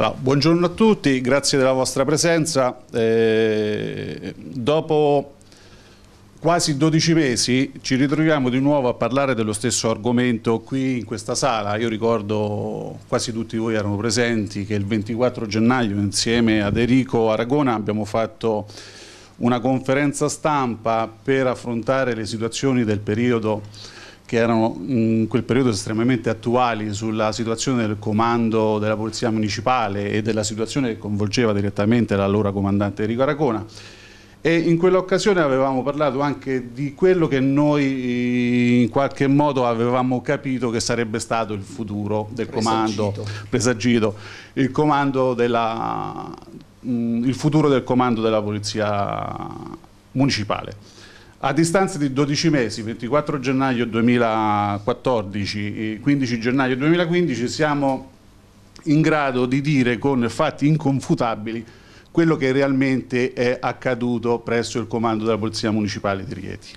Allora, buongiorno a tutti, grazie della vostra presenza. Eh, dopo quasi 12 mesi ci ritroviamo di nuovo a parlare dello stesso argomento qui in questa sala. Io ricordo, quasi tutti voi erano presenti, che il 24 gennaio insieme ad Enrico Aragona abbiamo fatto una conferenza stampa per affrontare le situazioni del periodo che erano in mm, quel periodo estremamente attuali sulla situazione del comando della Polizia Municipale e della situazione che coinvolgeva direttamente l'allora comandante Enrico Aracona. E in quell'occasione avevamo parlato anche di quello che noi eh, in qualche modo avevamo capito che sarebbe stato il futuro del comando presagito, il, comando della, mm, il futuro del comando della Polizia Municipale. A distanza di 12 mesi, 24 gennaio 2014, 15 gennaio 2015, siamo in grado di dire con fatti inconfutabili quello che realmente è accaduto presso il comando della Polizia Municipale di Rieti.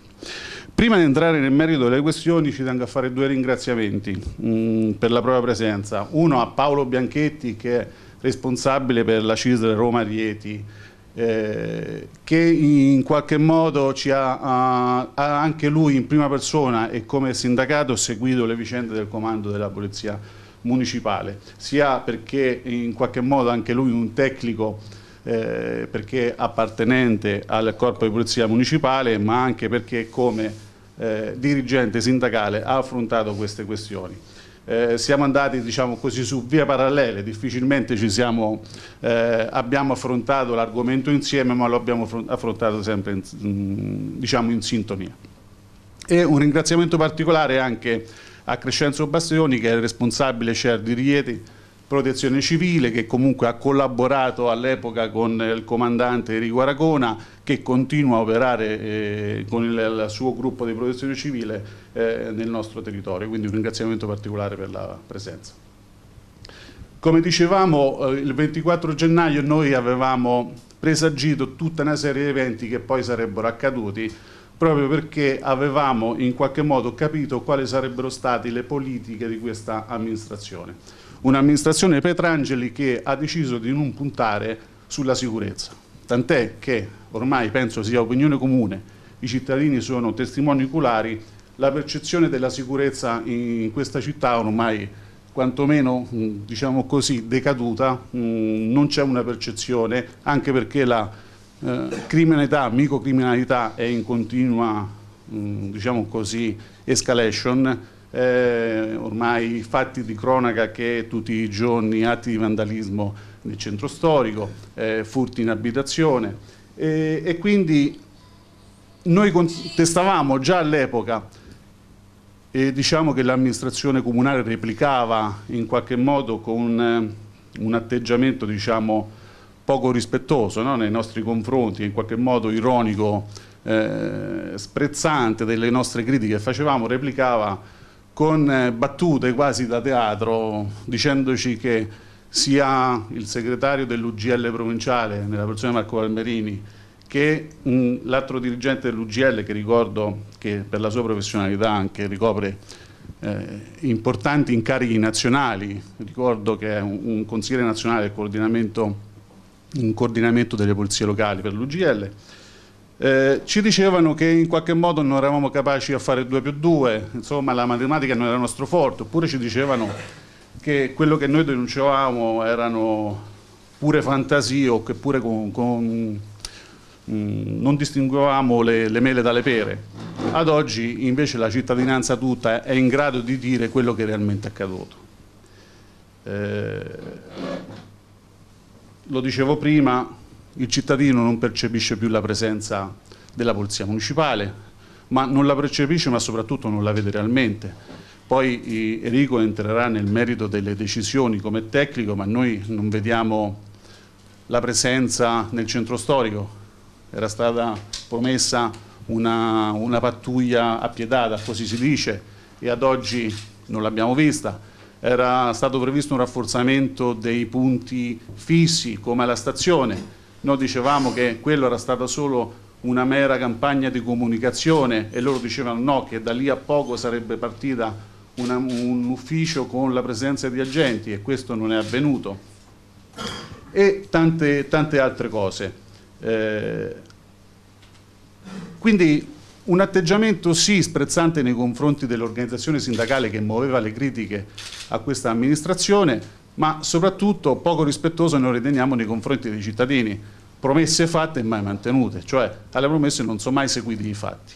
Prima di entrare nel merito delle questioni ci tengo a fare due ringraziamenti mh, mm, per la propria presenza. Uno a Paolo Bianchetti che è responsabile per la CISL Roma Rieti eh, che in qualche modo ci ha, ha, ha, anche lui in prima persona e come sindacato seguito le vicende del comando della polizia municipale, sia perché in qualche modo anche lui un tecnico eh, perché appartenente al corpo di polizia municipale, ma anche perché come eh, dirigente sindacale ha affrontato queste questioni eh, siamo andati diciamo così, su vie parallele, difficilmente siamo, eh, abbiamo affrontato l'argomento insieme ma lo abbiamo affrontato sempre in, mm, diciamo, in sintonia. E un ringraziamento particolare anche a Crescenzo Bastioni che è il responsabile CER di Rieti, protezione civile che comunque ha collaborato all'epoca con il comandante Enrico Aragona che continua a operare eh, con il, il, suo gruppo di protezione civile eh, nel nostro territorio, quindi un ringraziamento particolare per la presenza. Come dicevamo, eh, il 24 gennaio noi avevamo presagito tutta una serie di eventi che poi sarebbero accaduti proprio perché avevamo in qualche modo capito quali sarebbero state le politiche di questa amministrazione. Un'amministrazione Petrangeli che ha deciso di non puntare sulla sicurezza tant'è che ormai penso sia opinione comune, i cittadini sono testimoni oculari, la percezione della sicurezza in questa città ormai quantomeno mm, diciamo così decaduta, mm, non c'è una percezione, anche perché la eh, criminalità, microcriminalità è in continua mm, diciamo così, escalation, eh, ormai fatti di cronaca che tutti i giorni, atti di vandalismo nel centro storico, eh, furti in abitazione e, e quindi noi contestavamo già all'epoca e diciamo che l'amministrazione comunale replicava in qualche modo con eh, un atteggiamento diciamo, poco rispettoso no? nei nostri confronti, in qualche modo ironico, eh, sprezzante delle nostre critiche che facevamo, replicava con eh, battute quasi da teatro dicendoci che sia il segretario dell'UGL provinciale, nella persona di Marco Valmerini, che l'altro dirigente dell'UGL, che ricordo che per la sua professionalità anche ricopre eh, importanti incarichi nazionali, ricordo che è un, un consigliere nazionale del coordinamento, in coordinamento delle polizie locali per l'UGL, eh, ci dicevano che in qualche modo non eravamo capaci a fare 2 più 2, insomma la matematica non era il nostro forte, oppure ci dicevano che quello che noi denunciavamo erano pure fantasie o che pure con, con mm, non distinguevamo le, le, mele dalle pere. Ad oggi invece la cittadinanza tutta è in grado di dire quello che è realmente accaduto. Eh, lo dicevo prima, il cittadino non percepisce più la presenza della Polizia Municipale, ma non la percepisce ma soprattutto non la vede realmente. Poi Enrico entrerà nel merito delle decisioni come tecnico, ma noi non vediamo la presenza nel centro storico. Era stata promessa una, una pattuglia appietata, così si dice, e ad oggi non l'abbiamo vista. Era stato previsto un rafforzamento dei punti fissi come la stazione. Noi dicevamo che quello era stata solo una mera campagna di comunicazione e loro dicevano no, che da lì a poco sarebbe partita una, un ufficio con la presenza di agenti e questo non è avvenuto e tante, tante altre cose. Eh, quindi un atteggiamento sì sprezzante nei confronti dell'organizzazione sindacale che muoveva le critiche a questa amministrazione, ma soprattutto poco rispettoso noi riteniamo nei confronti dei cittadini, promesse fatte e mai mantenute, cioè alle promesse non sono mai seguiti i fatti.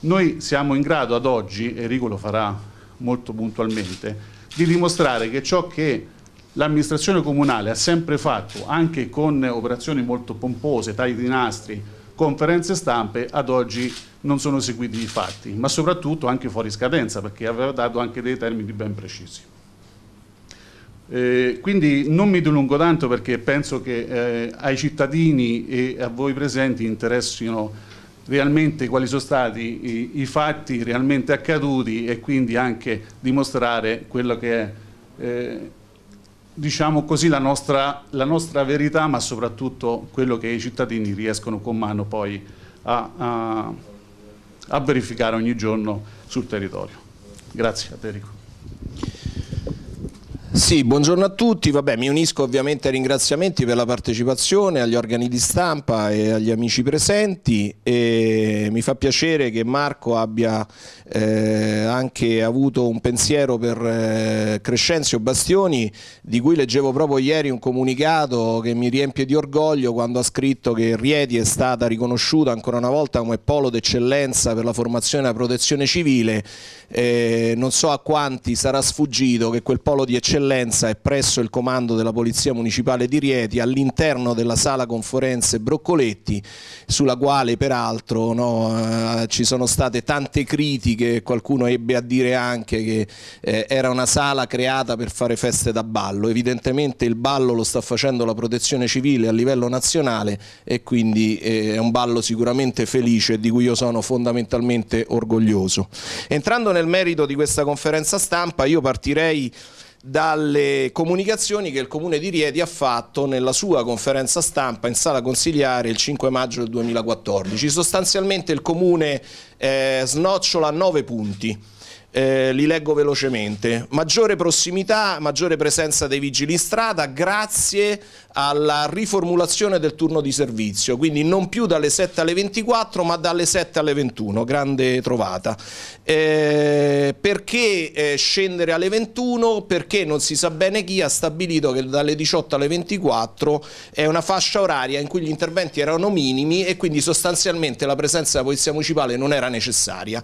Noi siamo in grado ad oggi, e Rico lo farà molto puntualmente, di dimostrare che ciò che l'amministrazione comunale ha sempre fatto, anche con operazioni molto pompose, tagli di nastri, conferenze stampe, ad oggi non sono seguiti i fatti, ma soprattutto anche fuori scadenza, perché aveva dato anche dei termini ben precisi. Eh, quindi non mi dilungo tanto perché penso che eh, ai cittadini e a voi presenti interessino realmente quali sono stati i, i, fatti realmente accaduti e quindi anche dimostrare quello che è eh, diciamo così la nostra, la nostra, verità ma soprattutto quello che i cittadini riescono con mano poi a, a, a verificare ogni giorno sul territorio. Grazie a te sì, buongiorno a tutti, Vabbè, mi unisco ovviamente ai ringraziamenti per la partecipazione, agli organi di stampa e agli amici presenti e mi fa piacere che Marco abbia eh, anche avuto un pensiero per eh, Crescenzio Bastioni di cui leggevo proprio ieri un comunicato che mi riempie di orgoglio quando ha scritto che Rieti è stata riconosciuta ancora una volta come polo d'eccellenza per la formazione e la protezione civile eh, non so a quanti sarà sfuggito che quel polo di eccellenza è presso il comando della Polizia Municipale di Rieti, all'interno della sala conferenze Broccoletti, sulla quale peraltro no, eh, ci sono state tante critiche, qualcuno ebbe a dire anche che eh, era una sala creata per fare feste da ballo. Evidentemente il ballo lo sta facendo la protezione civile a livello nazionale e quindi eh, è un ballo sicuramente felice di cui io sono fondamentalmente orgoglioso. Entrando nel nel merito di questa conferenza stampa io partirei dalle comunicazioni che il Comune di Rieti ha fatto nella sua conferenza stampa in sala consigliare il 5 maggio del 2014. Sostanzialmente il Comune eh, snocciola nove punti eh, li leggo velocemente. Maggiore prossimità, maggiore presenza dei vigili in strada grazie alla riformulazione del turno di servizio, quindi non più dalle 7 alle 24 ma dalle 7 alle 21, grande trovata. Eh, perché eh, scendere alle 21? Perché non si sa bene chi ha stabilito che dalle 18 alle 24 è una fascia oraria in cui gli interventi erano minimi e quindi sostanzialmente la presenza della Polizia Municipale non era necessaria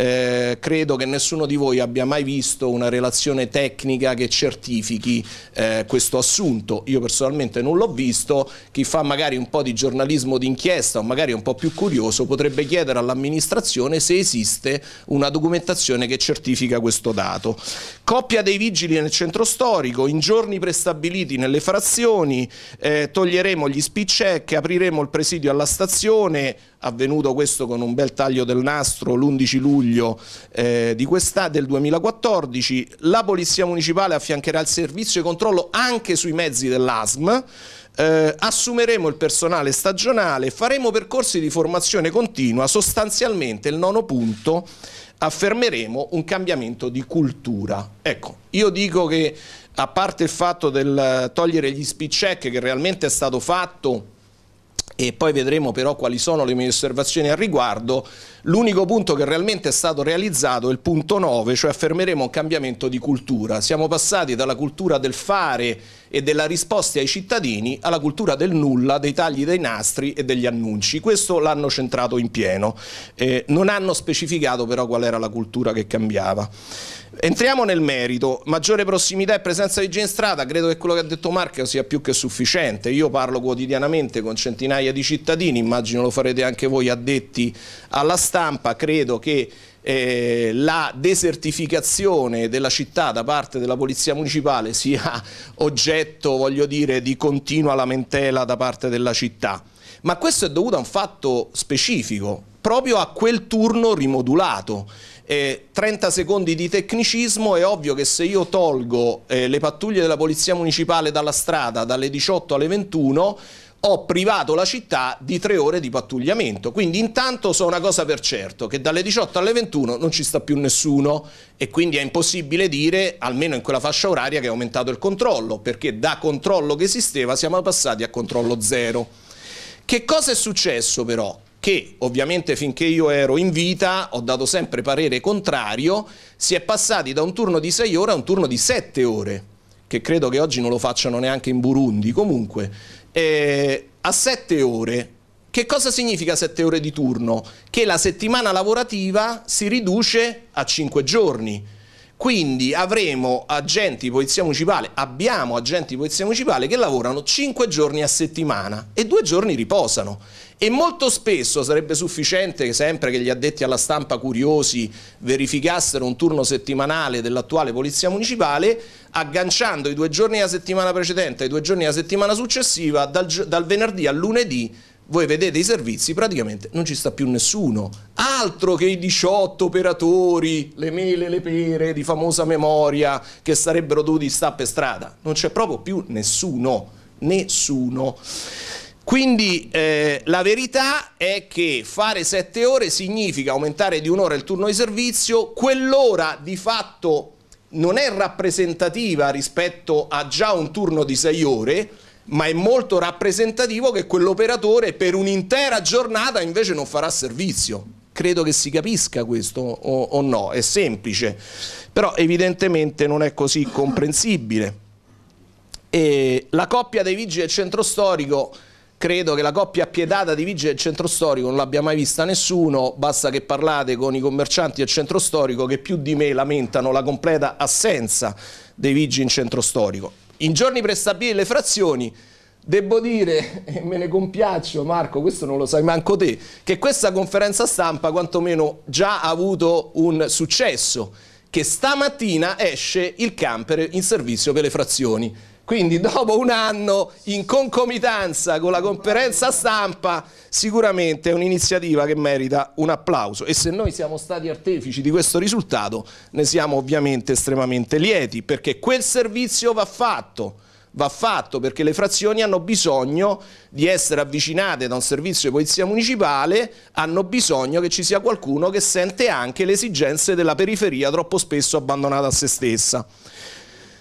eh, credo che nessuno di voi abbia mai visto una relazione tecnica che certifichi eh, questo assunto. Io personalmente non l'ho visto, chi fa magari un po' di giornalismo d'inchiesta o magari un po' più curioso potrebbe chiedere all'amministrazione se esiste una documentazione che certifica questo dato. Coppia dei vigili nel centro storico, in giorni prestabiliti nelle frazioni, eh, toglieremo gli speech check, apriremo il presidio alla stazione, avvenuto questo con un bel taglio del nastro l'11 luglio eh, del 2014, la Polizia Municipale affiancherà il servizio di controllo anche sui mezzi dell'ASM, eh, assumeremo il personale stagionale, faremo percorsi di formazione continua, sostanzialmente il nono punto affermeremo un cambiamento di cultura. Ecco, io dico che a parte il fatto del togliere gli speed check che realmente è stato fatto e poi vedremo però quali sono le mie osservazioni al riguardo, l'unico punto che realmente è stato realizzato è il punto 9, cioè affermeremo un cambiamento di cultura. Siamo passati dalla cultura del fare e della risposta ai cittadini alla cultura del nulla, dei tagli dei nastri e degli annunci. Questo l'hanno centrato in pieno. Eh, non hanno specificato però qual era la cultura che cambiava. Entriamo nel merito, maggiore prossimità e presenza di gente in strada, credo che quello che ha detto Marco sia più che sufficiente, io parlo quotidianamente con centinaia di cittadini, immagino lo farete anche voi addetti alla stampa, credo che eh, la desertificazione della città da parte della polizia municipale sia oggetto, voglio dire, di continua lamentela da parte della città. Ma questo è dovuto a un fatto specifico, proprio a quel turno rimodulato eh, 30 secondi di tecnicismo, è ovvio che se io tolgo eh, le pattuglie della Polizia Municipale dalla strada dalle 18 alle 21 ho privato la città di tre ore di pattugliamento. Quindi intanto so una cosa per certo, che dalle 18 alle 21 non ci sta più nessuno e quindi è impossibile dire, almeno in quella fascia oraria, che è aumentato il controllo, perché da controllo che esisteva siamo passati a controllo zero. Che cosa è successo però? che ovviamente finché io ero in vita ho dato sempre parere contrario, si è passati da un turno di 6 ore a un turno di 7 ore, che credo che oggi non lo facciano neanche in Burundi, comunque, eh, a 7 ore. Che cosa significa 7 ore di turno? Che la settimana lavorativa si riduce a 5 giorni. Quindi avremo agenti di polizia municipale, abbiamo agenti di polizia municipale che lavorano 5 giorni a settimana e 2 giorni riposano e molto spesso sarebbe sufficiente sempre che gli addetti alla stampa curiosi verificassero un turno settimanale dell'attuale Polizia Municipale agganciando i due giorni della settimana precedente e i due giorni della settimana successiva dal, dal venerdì al lunedì voi vedete i servizi, praticamente non ci sta più nessuno. Altro che i 18 operatori, le mele e le pere di famosa memoria che sarebbero dovuti stare per strada. Non c'è proprio più nessuno. Nessuno. Quindi eh, la verità è che fare sette ore significa aumentare di un'ora il turno di servizio, quell'ora di fatto non è rappresentativa rispetto a già un turno di sei ore, ma è molto rappresentativo che quell'operatore per un'intera giornata invece non farà servizio. Credo che si capisca questo o, o, no, è semplice, però evidentemente non è così comprensibile. E la coppia dei vigili del centro storico Credo che la coppia pietata di vigile del centro storico non l'abbia mai vista nessuno, basta che parlate con i commercianti del centro storico che più di me lamentano la completa assenza dei vigili in centro storico. In giorni prestabili le frazioni, Devo dire, e me ne compiaccio Marco, questo non lo sai manco te, che questa conferenza stampa quantomeno già ha avuto un successo, che stamattina esce il camper in servizio per le frazioni. Quindi dopo un anno, in concomitanza con la conferenza stampa, sicuramente è un'iniziativa che merita un applauso. E se noi siamo stati artefici di questo risultato, ne siamo ovviamente estremamente lieti, perché quel servizio va fatto va fatto perché le frazioni hanno bisogno di essere avvicinate da un servizio di polizia municipale, hanno bisogno che ci sia qualcuno che sente anche le esigenze della periferia troppo spesso abbandonata a se stessa.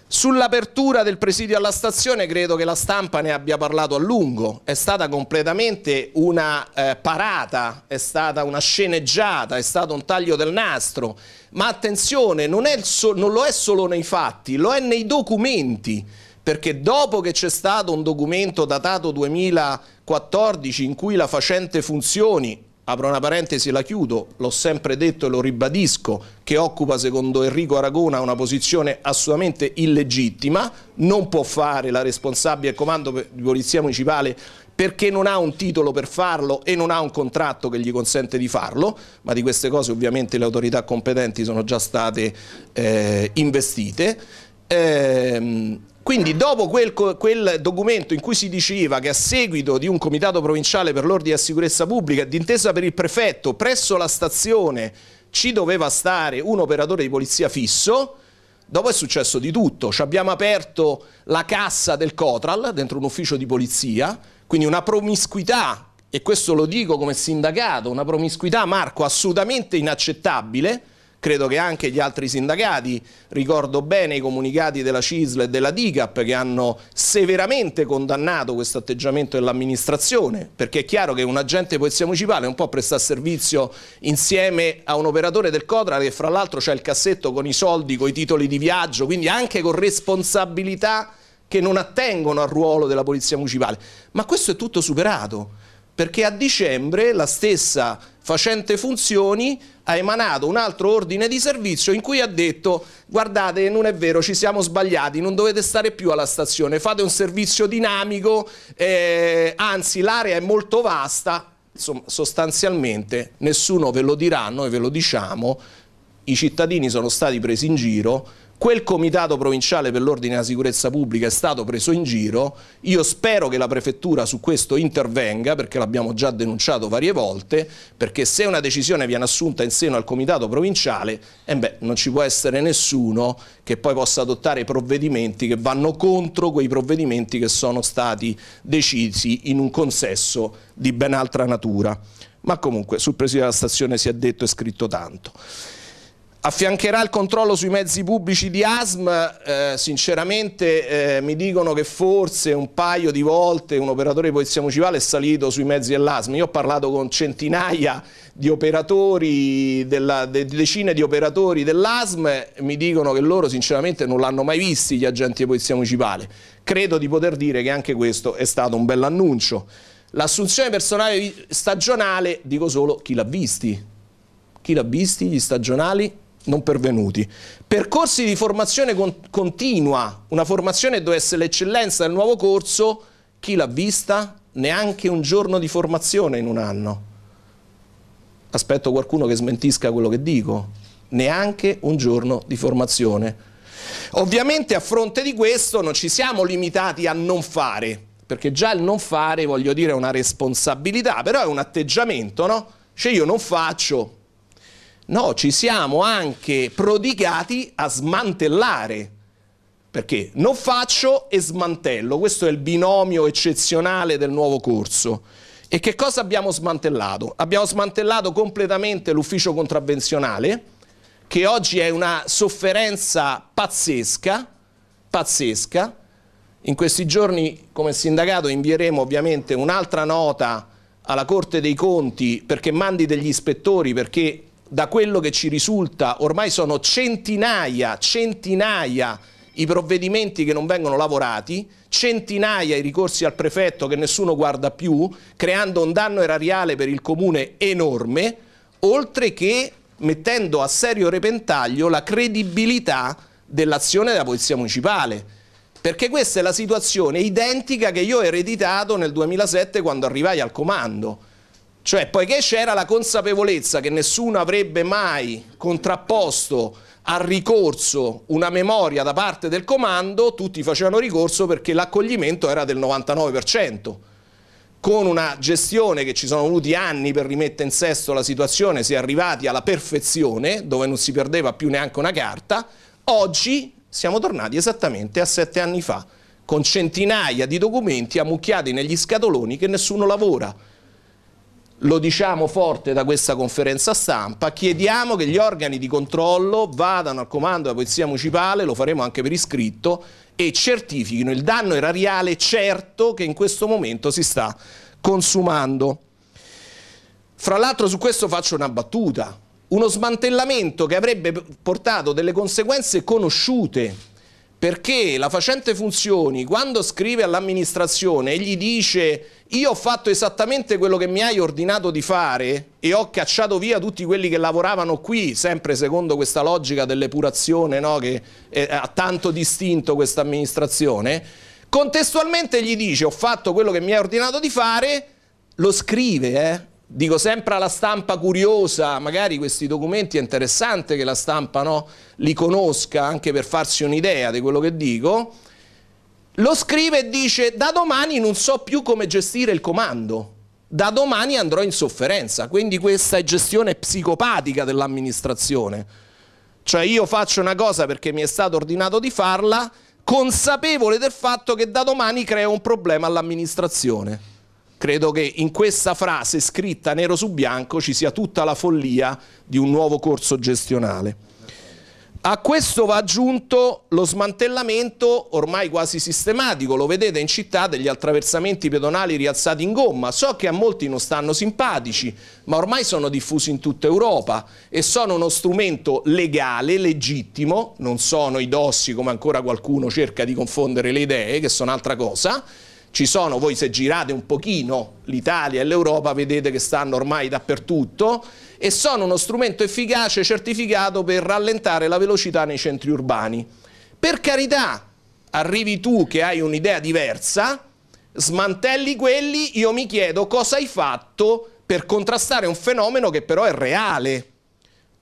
Sull'apertura del presidio alla stazione credo che la stampa ne abbia parlato a lungo, è stata completamente una eh, parata, è stata una sceneggiata, è stato un taglio del nastro, ma attenzione, non, so non lo è solo nei fatti, lo è nei documenti, perché dopo che c'è stato un documento datato 2014 in cui la facente funzioni, apro una parentesi e la chiudo, l'ho sempre detto e lo ribadisco, che occupa secondo Enrico Aragona una posizione assolutamente illegittima, non può fare la responsabile del comando di polizia municipale perché non ha un titolo per farlo e non ha un contratto che gli consente di farlo, ma di queste cose ovviamente le autorità competenti sono già state eh, investite. Eh, quindi dopo quel, quel, documento in cui si diceva che a seguito di un comitato provinciale per l'ordine e la sicurezza pubblica, d'intesa per il prefetto, presso la stazione ci doveva stare un operatore di polizia fisso, Dopo è successo di tutto, ci abbiamo aperto la cassa del Cotral dentro un ufficio di polizia, quindi una promiscuità, e questo lo dico come sindacato, una promiscuità Marco assolutamente inaccettabile, credo che anche gli altri sindacati, ricordo bene i comunicati della CISL e della DICAP che hanno severamente condannato questo atteggiamento dell'amministrazione, perché è chiaro che un agente polizia municipale un po' prestare servizio insieme a un operatore del CODRA che fra l'altro c'è il cassetto con i soldi, con i titoli di viaggio, quindi anche con responsabilità che non attengono al ruolo della polizia municipale. Ma questo è tutto superato perché a dicembre la stessa facente funzioni ha emanato un altro ordine di servizio in cui ha detto guardate non è vero ci siamo sbagliati non dovete stare più alla stazione fate un servizio dinamico eh, anzi l'area è molto vasta insomma sostanzialmente nessuno ve lo dirà noi ve lo diciamo i cittadini sono stati presi in giro quel comitato provinciale per l'ordine e la sicurezza pubblica è stato preso in giro, io spero che la prefettura su questo intervenga perché l'abbiamo già denunciato varie volte, perché se una decisione viene assunta in seno al comitato provinciale eh beh, non ci può essere nessuno che poi possa adottare provvedimenti che vanno contro quei provvedimenti che sono stati decisi in un consesso di ben altra natura. Ma comunque sul Presidente della Stazione si è detto e scritto tanto. Affiancherà il controllo sui mezzi pubblici di ASM, eh, sinceramente eh, mi dicono che forse un paio di volte un operatore di polizia municipale è salito sui mezzi dell'ASM. Io ho parlato con centinaia di operatori, della, de, decine di operatori dell'ASM, mi dicono che loro sinceramente non l'hanno mai visti gli agenti di polizia municipale. Credo di poter dire che anche questo è stato un bell'annuncio. L'assunzione personale stagionale, dico solo chi l'ha visti. Chi l'ha visti gli stagionali? non pervenuti. Percorsi di formazione con continua, una formazione dove essere l'eccellenza del nuovo corso, chi l'ha vista? Neanche un giorno di formazione in un anno. Aspetto qualcuno che smentisca quello che dico. Neanche un giorno di formazione. Ovviamente a fronte di questo non ci siamo limitati a non fare, perché già il non fare, voglio dire, è una responsabilità, però è un atteggiamento, no? Cioè io non faccio, No, ci siamo anche prodigati a smantellare perché non faccio e smantello, questo è il binomio eccezionale del nuovo corso. E che cosa abbiamo smantellato? Abbiamo smantellato completamente l'ufficio contravvenzionale, che oggi è una sofferenza pazzesca, pazzesca. In questi giorni come sindacato invieremo ovviamente un'altra nota alla Corte dei Conti perché mandi degli ispettori, perché da quello che ci risulta, ormai sono centinaia, centinaia i provvedimenti che non vengono lavorati, centinaia i ricorsi al prefetto che nessuno guarda più, creando un danno erariale per il comune enorme, oltre che mettendo a serio repentaglio la credibilità dell'azione della Polizia Municipale. Perché questa è la situazione identica che io ho ereditato nel 2007 quando arrivai al comando. Cioè, poiché c'era la consapevolezza che nessuno avrebbe mai contrapposto al ricorso una memoria da parte del comando, tutti facevano ricorso perché l'accoglimento era del 99%. Con una gestione che ci sono voluti anni per rimettere in sesto la situazione, si è arrivati alla perfezione, dove non si perdeva più neanche una carta, oggi siamo tornati esattamente a sette anni fa, con centinaia di documenti ammucchiati negli scatoloni che nessuno lavora lo diciamo forte da questa conferenza stampa, chiediamo che gli organi di controllo vadano al comando della Polizia Municipale, lo faremo anche per iscritto, e certifichino il danno erariale certo che in questo momento si sta consumando. Fra l'altro su questo faccio una battuta, uno smantellamento che avrebbe portato delle conseguenze conosciute perché la facente funzioni quando scrive all'amministrazione e gli dice io ho fatto esattamente quello che mi hai ordinato di fare e ho cacciato via tutti quelli che lavoravano qui, sempre secondo questa logica dell'epurazione no? che eh, ha tanto distinto questa amministrazione, contestualmente gli dice ho fatto quello che mi hai ordinato di fare, lo scrive, eh? dico sempre alla stampa curiosa, magari questi documenti è interessante che la stampa no, li conosca anche per farsi un'idea di quello che dico, lo scrive e dice da domani non so più come gestire il comando, da domani andrò in sofferenza, quindi questa è gestione psicopatica dell'amministrazione. Cioè io faccio una cosa perché mi è stato ordinato di farla, consapevole del fatto che da domani creo un problema all'amministrazione. Credo che in questa frase scritta nero su bianco ci sia tutta la follia di un nuovo corso gestionale. A questo va aggiunto lo smantellamento ormai quasi sistematico, lo vedete in città, degli attraversamenti pedonali rialzati in gomma. So che a molti non stanno simpatici, ma ormai sono diffusi in tutta Europa e sono uno strumento legale, legittimo, non sono i dossi come ancora qualcuno cerca di confondere le idee, che sono altra cosa, ci sono, voi se girate un pochino l'Italia e l'Europa vedete che stanno ormai dappertutto e sono uno strumento efficace certificato per rallentare la velocità nei centri urbani. Per carità, arrivi tu che hai un'idea diversa, smantelli quelli, io mi chiedo cosa hai fatto per contrastare un fenomeno che però è reale.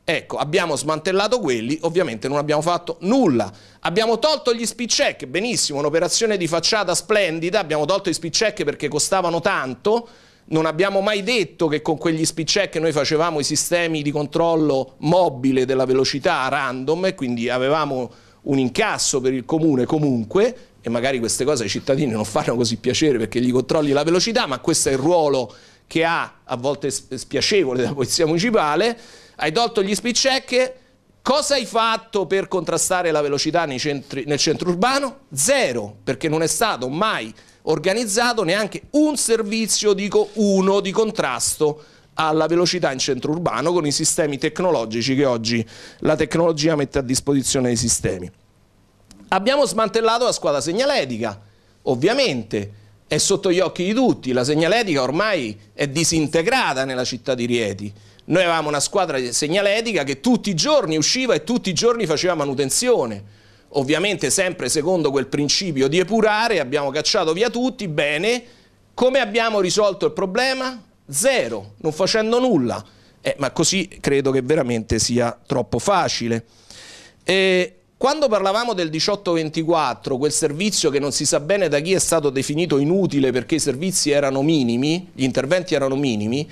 Ecco, abbiamo smantellato quelli, ovviamente non abbiamo fatto nulla. Abbiamo tolto gli speed check, benissimo, un'operazione di facciata splendida, abbiamo tolto gli speed check perché costavano tanto, non abbiamo mai detto che con quegli speed check noi facevamo i sistemi di controllo mobile della velocità random e quindi avevamo un incasso per il comune comunque e magari queste cose ai cittadini non fanno così piacere perché gli controlli la velocità, ma questo è il ruolo che ha a volte spiacevole della Polizia Municipale hai tolto gli speed check, cosa hai fatto per contrastare la velocità centri, nel centro urbano? Zero, perché non è stato mai organizzato neanche un servizio, dico uno, di contrasto alla velocità in centro urbano con i sistemi tecnologici che oggi la tecnologia mette a disposizione dei sistemi. Abbiamo smantellato la squadra segnaletica, ovviamente è sotto gli occhi di tutti, la segnaletica ormai è disintegrata nella città di Rieti, noi avevamo una squadra di segnaletica che tutti i giorni usciva e tutti i giorni faceva manutenzione. Ovviamente sempre secondo quel principio di epurare, abbiamo cacciato via tutti, bene. Come abbiamo risolto il problema? Zero, non facendo nulla. Eh, ma così credo che veramente sia troppo facile. E quando parlavamo del 1824, quel servizio che non si sa bene da chi è stato definito inutile perché i servizi erano minimi, gli interventi erano minimi,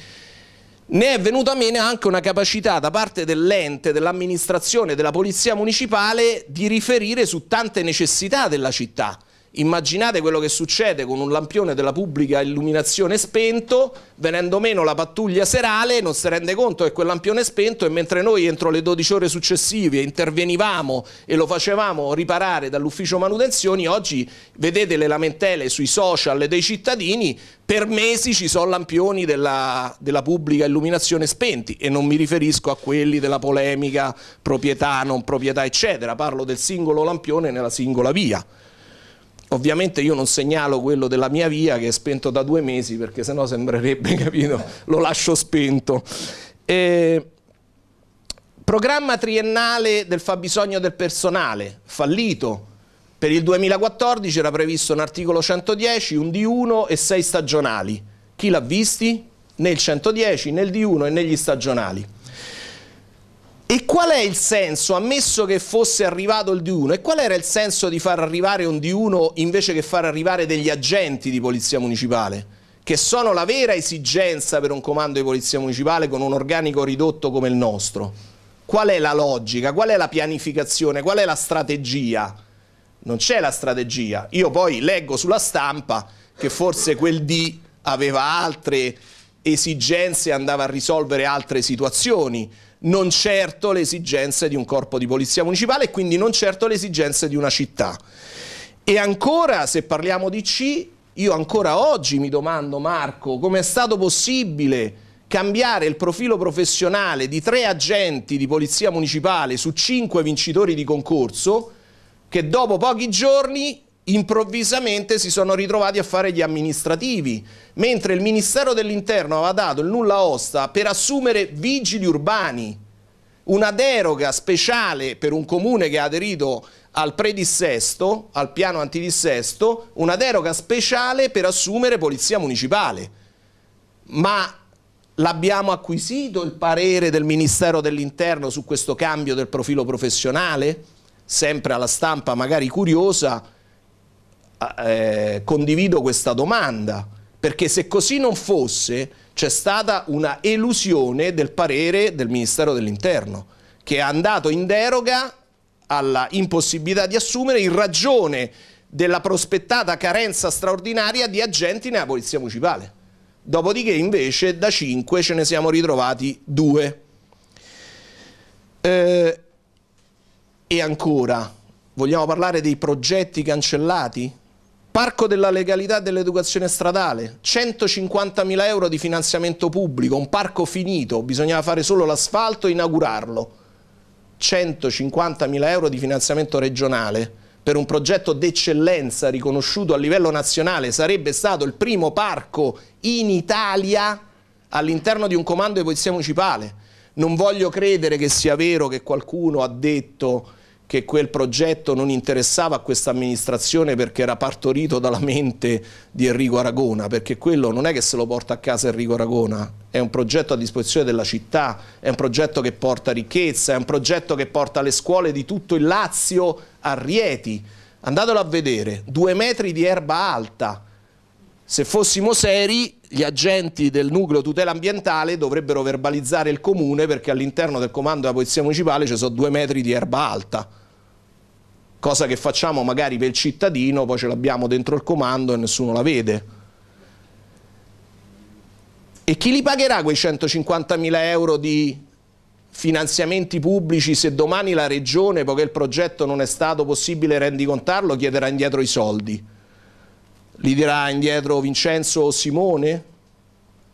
ne è venuta a meno anche una capacità da parte dell'ente, dell'amministrazione, della polizia municipale di riferire su tante necessità della città. Immaginate quello che succede con un lampione della pubblica illuminazione spento, venendo meno la pattuglia serale, non si rende conto che quel lampione è spento e mentre noi entro le 12 ore successive intervenivamo e lo facevamo riparare dall'ufficio manutenzioni, oggi vedete le lamentele sui social dei cittadini, per mesi ci sono lampioni della, della pubblica illuminazione spenti e non mi riferisco a quelli della polemica proprietà, non proprietà, eccetera, parlo del singolo lampione nella singola via. Ovviamente io non segnalo quello della mia via che è spento da due mesi perché sennò sembrerebbe, capito, lo lascio spento. E... Programma triennale del fabbisogno del personale, fallito. Per il 2014 era previsto un articolo 110, un D1 e 6 stagionali. Chi l'ha visti? Nel 110, nel D1 e negli stagionali. E qual è il senso, ammesso che fosse arrivato il D1, e qual era il senso di far arrivare un D1 invece che far arrivare degli agenti di polizia municipale? che sono la vera esigenza per un comando di polizia municipale con un organico ridotto come il nostro. Qual è la logica? Qual è la pianificazione? Qual è la strategia? Non c'è la strategia. Io poi leggo sulla stampa che forse quel D aveva altre esigenze e andava a risolvere altre situazioni non certo le esigenze di un corpo di polizia municipale e quindi non certo le esigenze di una città. E ancora, se parliamo di C, io ancora oggi mi domando, Marco, come è stato possibile cambiare il profilo professionale di tre agenti di polizia municipale su cinque vincitori di concorso che dopo pochi giorni improvvisamente si sono ritrovati a fare gli amministrativi, mentre il Ministero dell'Interno aveva dato il nulla osta per assumere vigili urbani, una deroga speciale per un comune che ha aderito al predissesto, al piano antidissesto, una deroga speciale per assumere polizia municipale. Ma l'abbiamo acquisito il parere del Ministero dell'Interno su questo cambio del profilo professionale? Sempre alla stampa magari curiosa, eh, condivido questa domanda, perché se così non fosse c'è stata una elusione del parere del Ministero dell'Interno, che è andato in deroga alla impossibilità di assumere in ragione della prospettata carenza straordinaria di agenti nella Polizia Municipale. Dopodiché invece da 5 ce ne siamo ritrovati 2. Eh, e ancora, vogliamo parlare dei progetti cancellati? Parco della legalità e dell'educazione stradale, 150.000 euro di finanziamento pubblico, un parco finito, bisognava fare solo l'asfalto e inaugurarlo. 150.000 euro di finanziamento regionale per un progetto d'eccellenza riconosciuto a livello nazionale, sarebbe stato il primo parco in Italia all'interno di un comando di polizia municipale. Non voglio credere che sia vero che qualcuno ha detto che quel progetto non interessava a questa amministrazione perché era partorito dalla mente di Enrico Aragona, perché quello non è che se lo porta a casa Enrico Aragona, è un progetto a disposizione della città, è un progetto che porta ricchezza, è un progetto che porta le scuole di tutto il Lazio a Rieti. Andatelo a vedere, due metri di erba alta. Se fossimo seri, gli agenti del nucleo tutela ambientale dovrebbero verbalizzare il comune perché all'interno del comando della Polizia Municipale ci sono due metri di erba alta cosa che facciamo magari per il cittadino, poi ce l'abbiamo dentro il comando e nessuno la vede. E chi li pagherà quei 150.000 euro di finanziamenti pubblici se domani la regione, poiché il progetto non è stato possibile rendicontarlo, chiederà indietro i soldi? Li dirà indietro Vincenzo o Simone?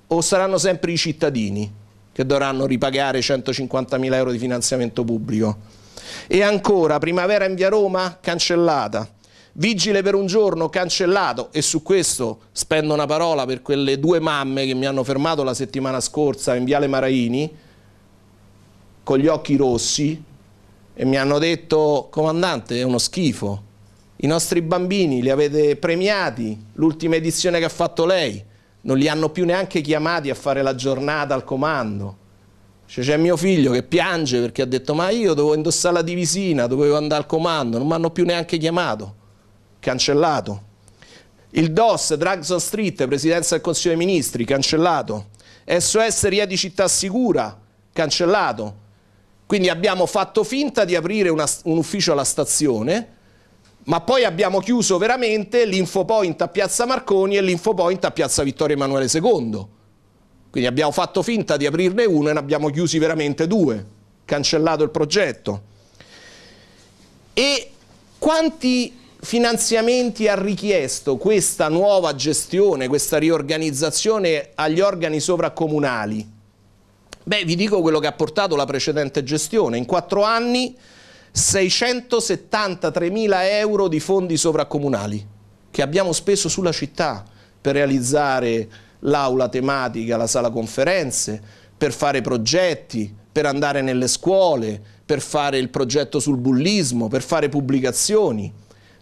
O saranno sempre i cittadini che dovranno ripagare 150.000 euro di finanziamento pubblico? E ancora, primavera in via Roma, cancellata. Vigile per un giorno, cancellato. E su questo spendo una parola per quelle due mamme che mi hanno fermato la settimana scorsa in Viale Maraini, con gli occhi rossi, e mi hanno detto, comandante, è uno schifo. I nostri bambini li avete premiati, l'ultima edizione che ha fatto lei, non li hanno più neanche chiamati a fare la giornata al comando. Cioè, c'è mio figlio che piange perché ha detto ma io dovevo indossare la divisina, dovevo andare al comando, non mi hanno più neanche chiamato, cancellato. Il DOS, Dragson Street, Presidenza del Consiglio dei Ministri, cancellato. SOS Riedi Città Sicura, cancellato. Quindi abbiamo fatto finta di aprire una, un ufficio alla stazione, ma poi abbiamo chiuso veramente l'infopoint a Piazza Marconi e l'infopoint a Piazza Vittorio Emanuele II quindi abbiamo fatto finta di aprirne uno e ne abbiamo chiusi veramente due, cancellato il progetto. E quanti finanziamenti ha richiesto questa nuova gestione, questa riorganizzazione agli organi sovracomunali? Beh, vi dico quello che ha portato la precedente gestione. In quattro anni 673 mila euro di fondi sovracomunali che abbiamo speso sulla città per realizzare l'aula tematica, la sala conferenze, per fare progetti, per andare nelle scuole, per fare il progetto sul bullismo, per fare pubblicazioni.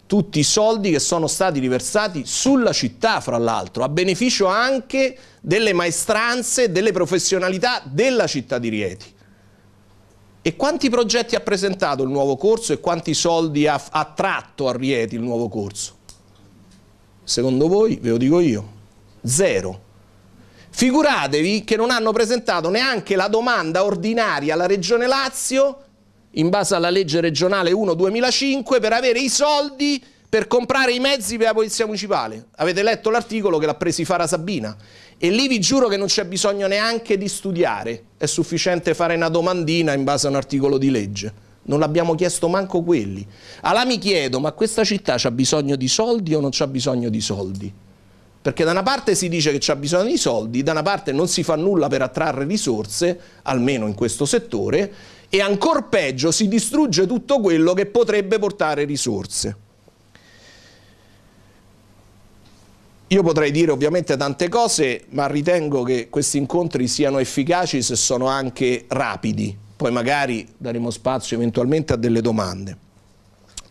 Tutti i soldi che sono stati riversati sulla città, fra l'altro, a beneficio anche delle maestranze, delle professionalità della città di Rieti. E quanti progetti ha presentato il nuovo corso e quanti soldi ha, ha tratto a Rieti il nuovo corso? Secondo voi, ve lo dico io, zero. Figuratevi che non hanno presentato neanche la domanda ordinaria alla Regione Lazio, in base alla legge regionale 1-2005, per avere i soldi per comprare i mezzi per la Polizia Municipale. Avete letto l'articolo che l'ha presi Fara Sabina. E lì vi giuro che non c'è bisogno neanche di studiare, è sufficiente fare una domandina in base a un articolo di legge. Non l'abbiamo chiesto manco quelli. Allora mi chiedo, ma questa città c'ha bisogno di soldi o non c'ha bisogno di soldi? Perché da una parte si dice che c'è bisogno di soldi, da una parte non si fa nulla per attrarre risorse, almeno in questo settore, e ancora peggio si distrugge tutto quello che potrebbe portare risorse. Io potrei dire ovviamente tante cose, ma ritengo che questi incontri siano efficaci se sono anche rapidi. Poi magari daremo spazio eventualmente a delle domande.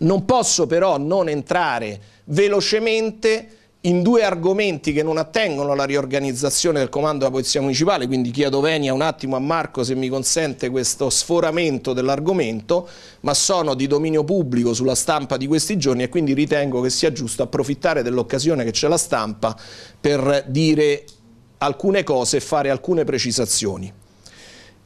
Non posso però non entrare velocemente in due argomenti che non attengono alla riorganizzazione del comando della Polizia Municipale, quindi chiedo venia un attimo a Marco se mi consente questo sforamento dell'argomento, ma sono di dominio pubblico sulla stampa di questi giorni e quindi ritengo che sia giusto approfittare dell'occasione che c'è la stampa per dire alcune cose e fare alcune precisazioni.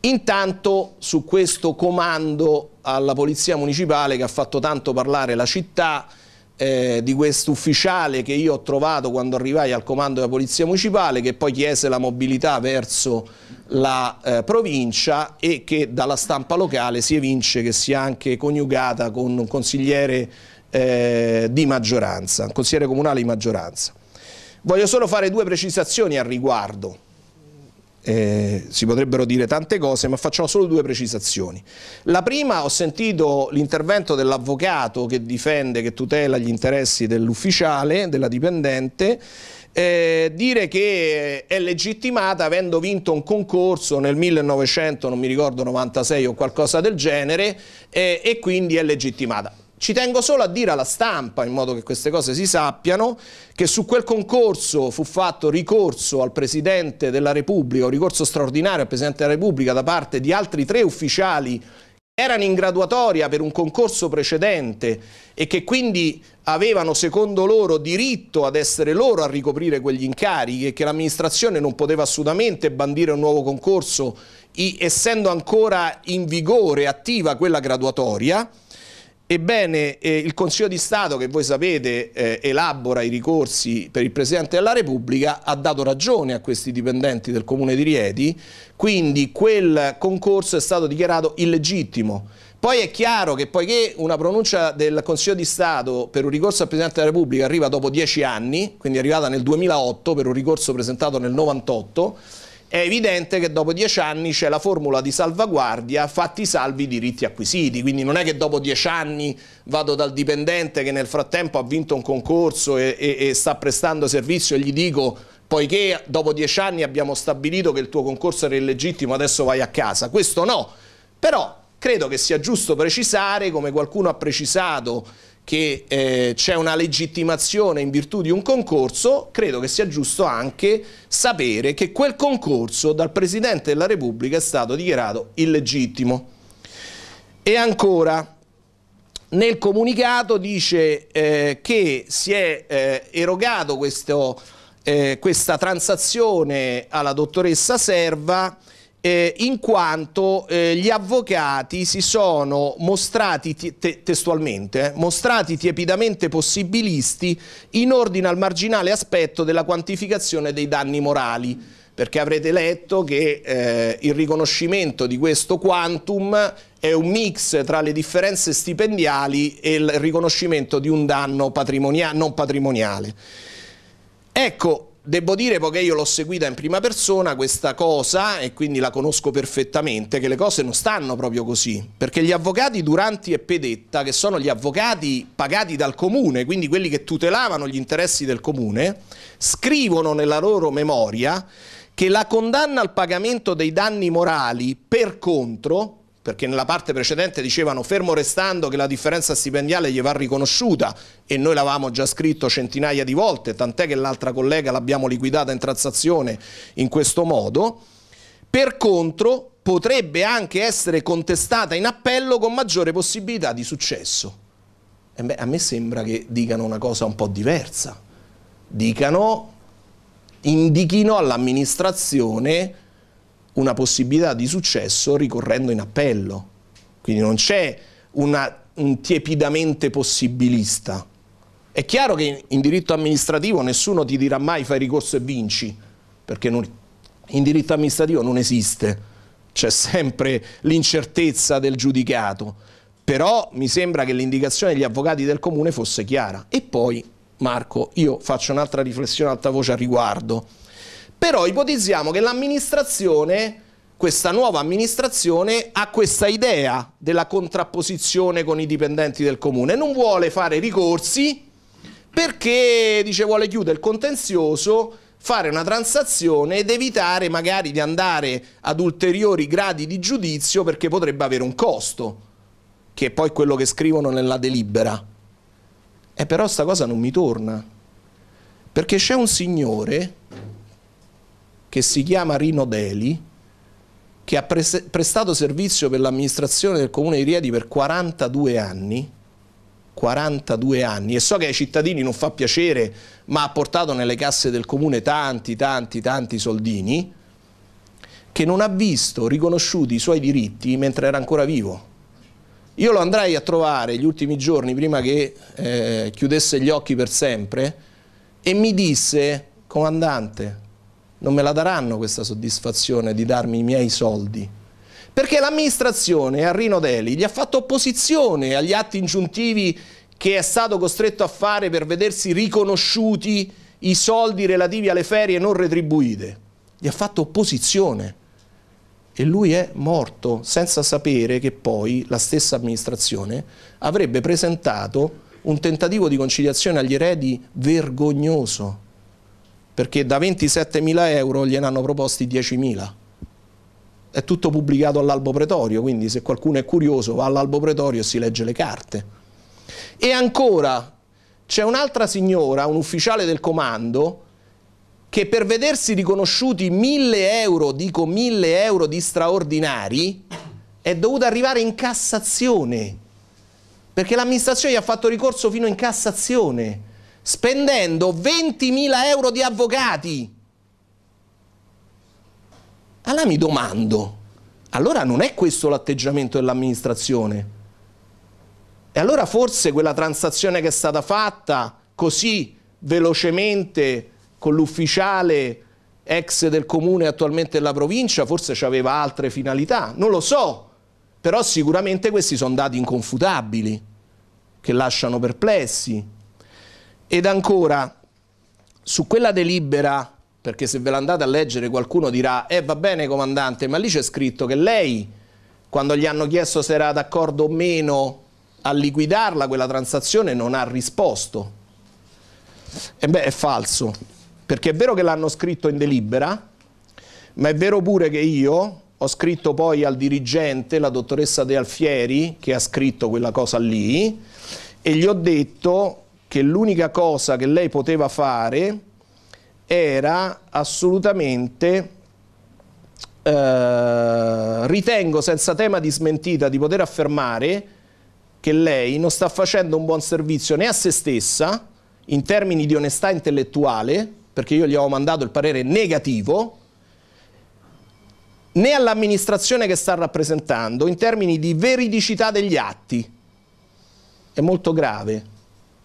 Intanto su questo comando alla Polizia Municipale che ha fatto tanto parlare la città, eh, di questo ufficiale che io ho trovato quando arrivai al comando della Polizia Municipale che poi chiese la mobilità verso la eh, provincia e che dalla stampa locale si evince che sia anche coniugata con un consigliere eh, di maggioranza, un consigliere comunale di maggioranza. Voglio solo fare due precisazioni al riguardo. Eh, si potrebbero dire tante cose, ma facciamo solo due precisazioni. La prima, ho sentito l'intervento dell'avvocato che difende, che tutela gli interessi dell'ufficiale, della dipendente, eh, dire che è legittimata avendo vinto un concorso nel 1996 o qualcosa del genere, eh, e quindi è legittimata. Ci tengo solo a dire alla stampa, in modo che queste cose si sappiano, che su quel concorso fu fatto ricorso al Presidente della Repubblica, un ricorso straordinario al Presidente della Repubblica da parte di altri tre ufficiali che erano in graduatoria per un concorso precedente e che quindi avevano secondo loro diritto ad essere loro a ricoprire quegli incarichi e che l'amministrazione non poteva assolutamente bandire un nuovo concorso essendo ancora in vigore attiva quella graduatoria Ebbene, eh, il Consiglio di Stato, che voi sapete eh, elabora i ricorsi per il Presidente della Repubblica, ha dato ragione a questi dipendenti del Comune di Rieti, quindi quel concorso è stato dichiarato illegittimo. Poi è chiaro che poiché una pronuncia del Consiglio di Stato per un ricorso al Presidente della Repubblica arriva dopo dieci anni, quindi è arrivata nel 2008 per un ricorso presentato nel 1998, è evidente che dopo dieci anni c'è la formula di salvaguardia fatti salvi i diritti acquisiti, quindi non è che dopo dieci anni vado dal dipendente che nel frattempo ha vinto un concorso e, e, e sta prestando servizio e gli dico poiché dopo dieci anni abbiamo stabilito che il tuo concorso era illegittimo adesso vai a casa, questo no, però credo che sia giusto precisare come qualcuno ha precisato che eh, c'è una legittimazione in virtù di un concorso, credo che sia giusto anche sapere che quel concorso dal Presidente della Repubblica è stato dichiarato illegittimo. E ancora, nel comunicato dice eh, che si è eh, erogato questo, eh, questa transazione alla dottoressa Serva eh, in quanto eh, gli avvocati si sono mostrati te testualmente, eh, mostrati tiepidamente possibilisti in ordine al marginale aspetto della quantificazione dei danni morali, perché avrete letto che eh, il riconoscimento di questo quantum è un mix tra le differenze stipendiali e il riconoscimento di un danno patrimonia non patrimoniale. Ecco, Devo dire perché io l'ho seguita in prima persona questa cosa e quindi la conosco perfettamente che le cose non stanno proprio così, perché gli avvocati Duranti e Pedetta, che sono gli avvocati pagati dal comune, quindi quelli che tutelavano gli interessi del comune, scrivono nella loro memoria che la condanna al pagamento dei danni morali, per contro, perché nella parte precedente dicevano fermo restando che la differenza stipendiale gli va riconosciuta e noi l'avevamo già scritto centinaia di volte, tant'è che l'altra collega l'abbiamo liquidata in transazione in questo modo, per contro potrebbe anche essere contestata in appello con maggiore possibilità di successo. E beh, a me sembra che dicano una cosa un po' diversa, dicano, indichino all'amministrazione una possibilità di successo ricorrendo in appello. Quindi non c'è un tiepidamente possibilista. È chiaro che in diritto amministrativo nessuno ti dirà mai fai ricorso e vinci, perché non, in diritto amministrativo non esiste, c'è sempre l'incertezza del giudicato, però mi sembra che l'indicazione degli avvocati del comune fosse chiara. E poi, Marco, io faccio un'altra riflessione a alta voce al riguardo però ipotizziamo che l'amministrazione, questa nuova amministrazione, ha questa idea della contrapposizione con i dipendenti del comune, non vuole fare ricorsi perché dice, vuole chiudere il contenzioso, fare una transazione ed evitare magari di andare ad ulteriori gradi di giudizio perché potrebbe avere un costo, che è poi quello che scrivono nella delibera. E però sta cosa non mi torna, perché c'è un signore che si chiama Rino Deli, che ha prestato servizio per l'amministrazione del Comune di Riedi per 42 anni, 42 anni e so che ai cittadini non fa piacere ma ha portato nelle casse del comune tanti tanti tanti soldini che non ha visto riconosciuti i suoi diritti mentre era ancora vivo io lo andrai a trovare gli ultimi giorni prima che eh, chiudesse gli occhi per sempre e mi disse comandante non me la daranno questa soddisfazione di darmi i miei soldi. Perché l'amministrazione a Rino Deli gli ha fatto opposizione agli atti ingiuntivi che è stato costretto a fare per vedersi riconosciuti i soldi relativi alle ferie non retribuite. Gli ha fatto opposizione e lui è morto senza sapere che poi la stessa amministrazione avrebbe presentato un tentativo di conciliazione agli eredi vergognoso perché da 27.000 euro gliene hanno proposti 10.000. È tutto pubblicato all'albo pretorio, quindi se qualcuno è curioso va all'albo pretorio e si legge le carte. E ancora c'è un'altra signora, un ufficiale del comando, che per vedersi riconosciuti 1000 euro, dico 1000 euro di straordinari, è dovuta arrivare in Cassazione, perché l'amministrazione gli ha fatto ricorso fino in Cassazione spendendo 20.000 euro di avvocati. Allora mi domando, allora non è questo l'atteggiamento dell'amministrazione? E allora forse quella transazione che è stata fatta così velocemente con l'ufficiale ex del comune attualmente della provincia forse aveva altre finalità, non lo so, però sicuramente questi sono dati inconfutabili che lasciano perplessi. Ed ancora, su quella delibera, perché se ve l'andate a leggere qualcuno dirà, eh va bene comandante, ma lì c'è scritto che lei, quando gli hanno chiesto se era d'accordo o meno a liquidarla quella transazione, non ha risposto. E beh, è falso, perché è vero che l'hanno scritto in delibera, ma è vero pure che io ho scritto poi al dirigente, la dottoressa De Alfieri, che ha scritto quella cosa lì, e gli ho detto che l'unica cosa che lei poteva fare era assolutamente, eh, ritengo senza tema di smentita di poter affermare che lei non sta facendo un buon servizio né a se stessa, in termini di onestà intellettuale, perché io gli avevo mandato il parere negativo, né all'amministrazione che sta rappresentando in termini di veridicità degli atti. È molto grave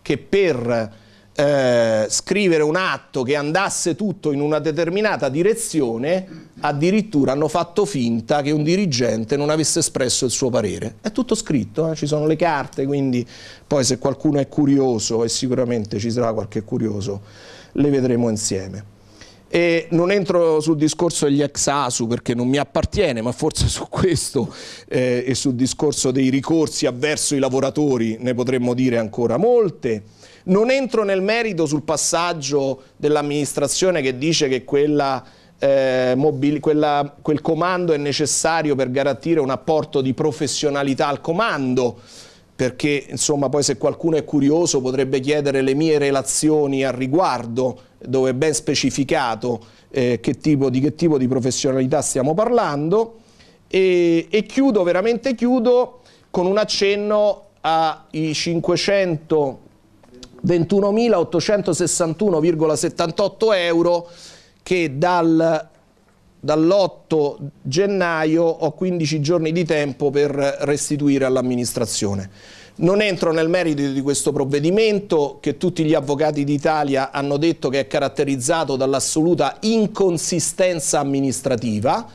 che per eh, scrivere un atto che andasse tutto in una determinata direzione, addirittura hanno fatto finta che un dirigente non avesse espresso il suo parere. È tutto scritto, eh? ci sono le carte, quindi poi se qualcuno è curioso, e sicuramente ci sarà qualche curioso, le vedremo insieme. E non entro sul discorso degli ex ASU perché non mi appartiene, ma forse su questo eh, e sul discorso dei ricorsi avverso i lavoratori ne potremmo dire ancora molte. Non entro nel merito sul passaggio dell'amministrazione che dice che quella, eh, quella, quel comando è necessario per garantire un apporto di professionalità al comando perché insomma poi se qualcuno è curioso potrebbe chiedere le mie relazioni al riguardo dove è ben specificato eh, che tipo, di che tipo di professionalità stiamo parlando e, e chiudo, veramente chiudo, con un accenno ai 521.861,78 euro che dal dall'8 gennaio ho 15 giorni di tempo per restituire all'amministrazione. Non entro nel merito di questo provvedimento che tutti gli avvocati d'Italia hanno detto che è caratterizzato dall'assoluta inconsistenza amministrativa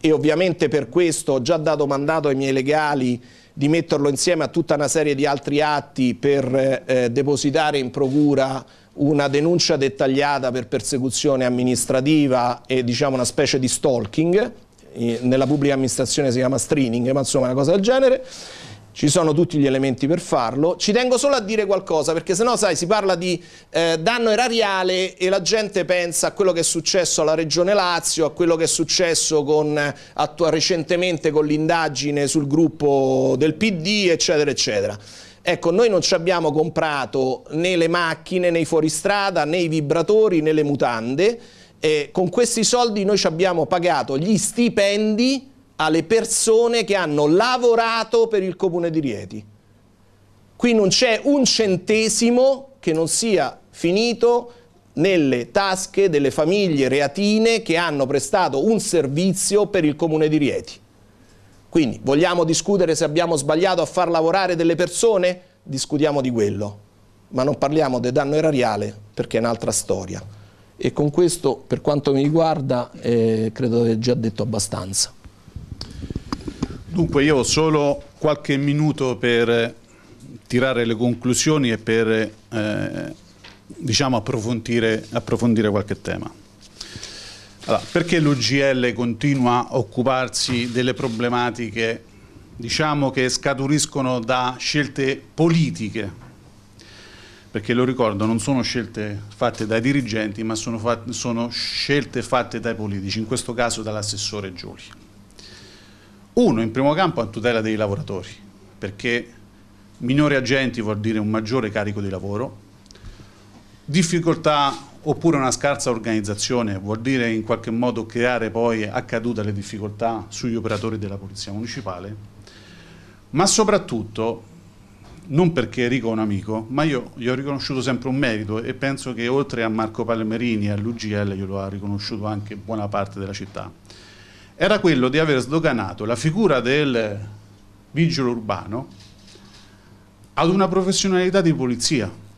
e ovviamente per questo ho già dato mandato ai miei legali di metterlo insieme a tutta una serie di altri atti per eh, depositare in procura una denuncia dettagliata per persecuzione amministrativa e diciamo una specie di stalking, nella pubblica amministrazione si chiama streaming, ma insomma una cosa del genere. Ci sono tutti gli elementi per farlo. Ci tengo solo a dire qualcosa, perché sennò, sai, si parla di eh, danno erariale e la gente pensa a quello che è successo alla Regione Lazio, a quello che è successo con, recentemente con l'indagine sul gruppo del PD, eccetera, eccetera. Ecco, noi non ci abbiamo comprato né le macchine, né i fuoristrada, né i vibratori, né le mutande. E con questi soldi noi ci abbiamo pagato gli stipendi alle persone che hanno lavorato per il comune di Rieti. Qui non c'è un centesimo che non sia finito nelle tasche delle famiglie reatine che hanno prestato un servizio per il comune di Rieti. Quindi vogliamo discutere se abbiamo sbagliato a far lavorare delle persone? Discutiamo di quello, ma non parliamo del danno erariale perché è un'altra storia. E con questo, per quanto mi riguarda, eh, credo di aver già detto abbastanza. Dunque io ho solo qualche minuto per eh, tirare le conclusioni e per eh, diciamo approfondire, approfondire qualche tema. Allora, perché l'UGL continua a occuparsi delle problematiche diciamo, che scaturiscono da scelte politiche? Perché lo ricordo, non sono scelte fatte dai dirigenti, ma sono, fatte, sono scelte fatte dai politici, in questo caso dall'assessore Gioli. Uno, in primo campo, a tutela dei lavoratori, perché minori agenti vuol dire un maggiore carico di lavoro, difficoltà oppure una scarsa organizzazione vuol dire in qualche modo creare poi accadute le difficoltà sugli operatori della Polizia Municipale, ma soprattutto, non perché Enrico è un amico, ma io gli ho riconosciuto sempre un merito e penso che oltre a Marco Palmerini e all'UGL glielo ha riconosciuto anche buona parte della città, era quello di aver sdoganato la figura del vigile urbano ad una professionalità di polizia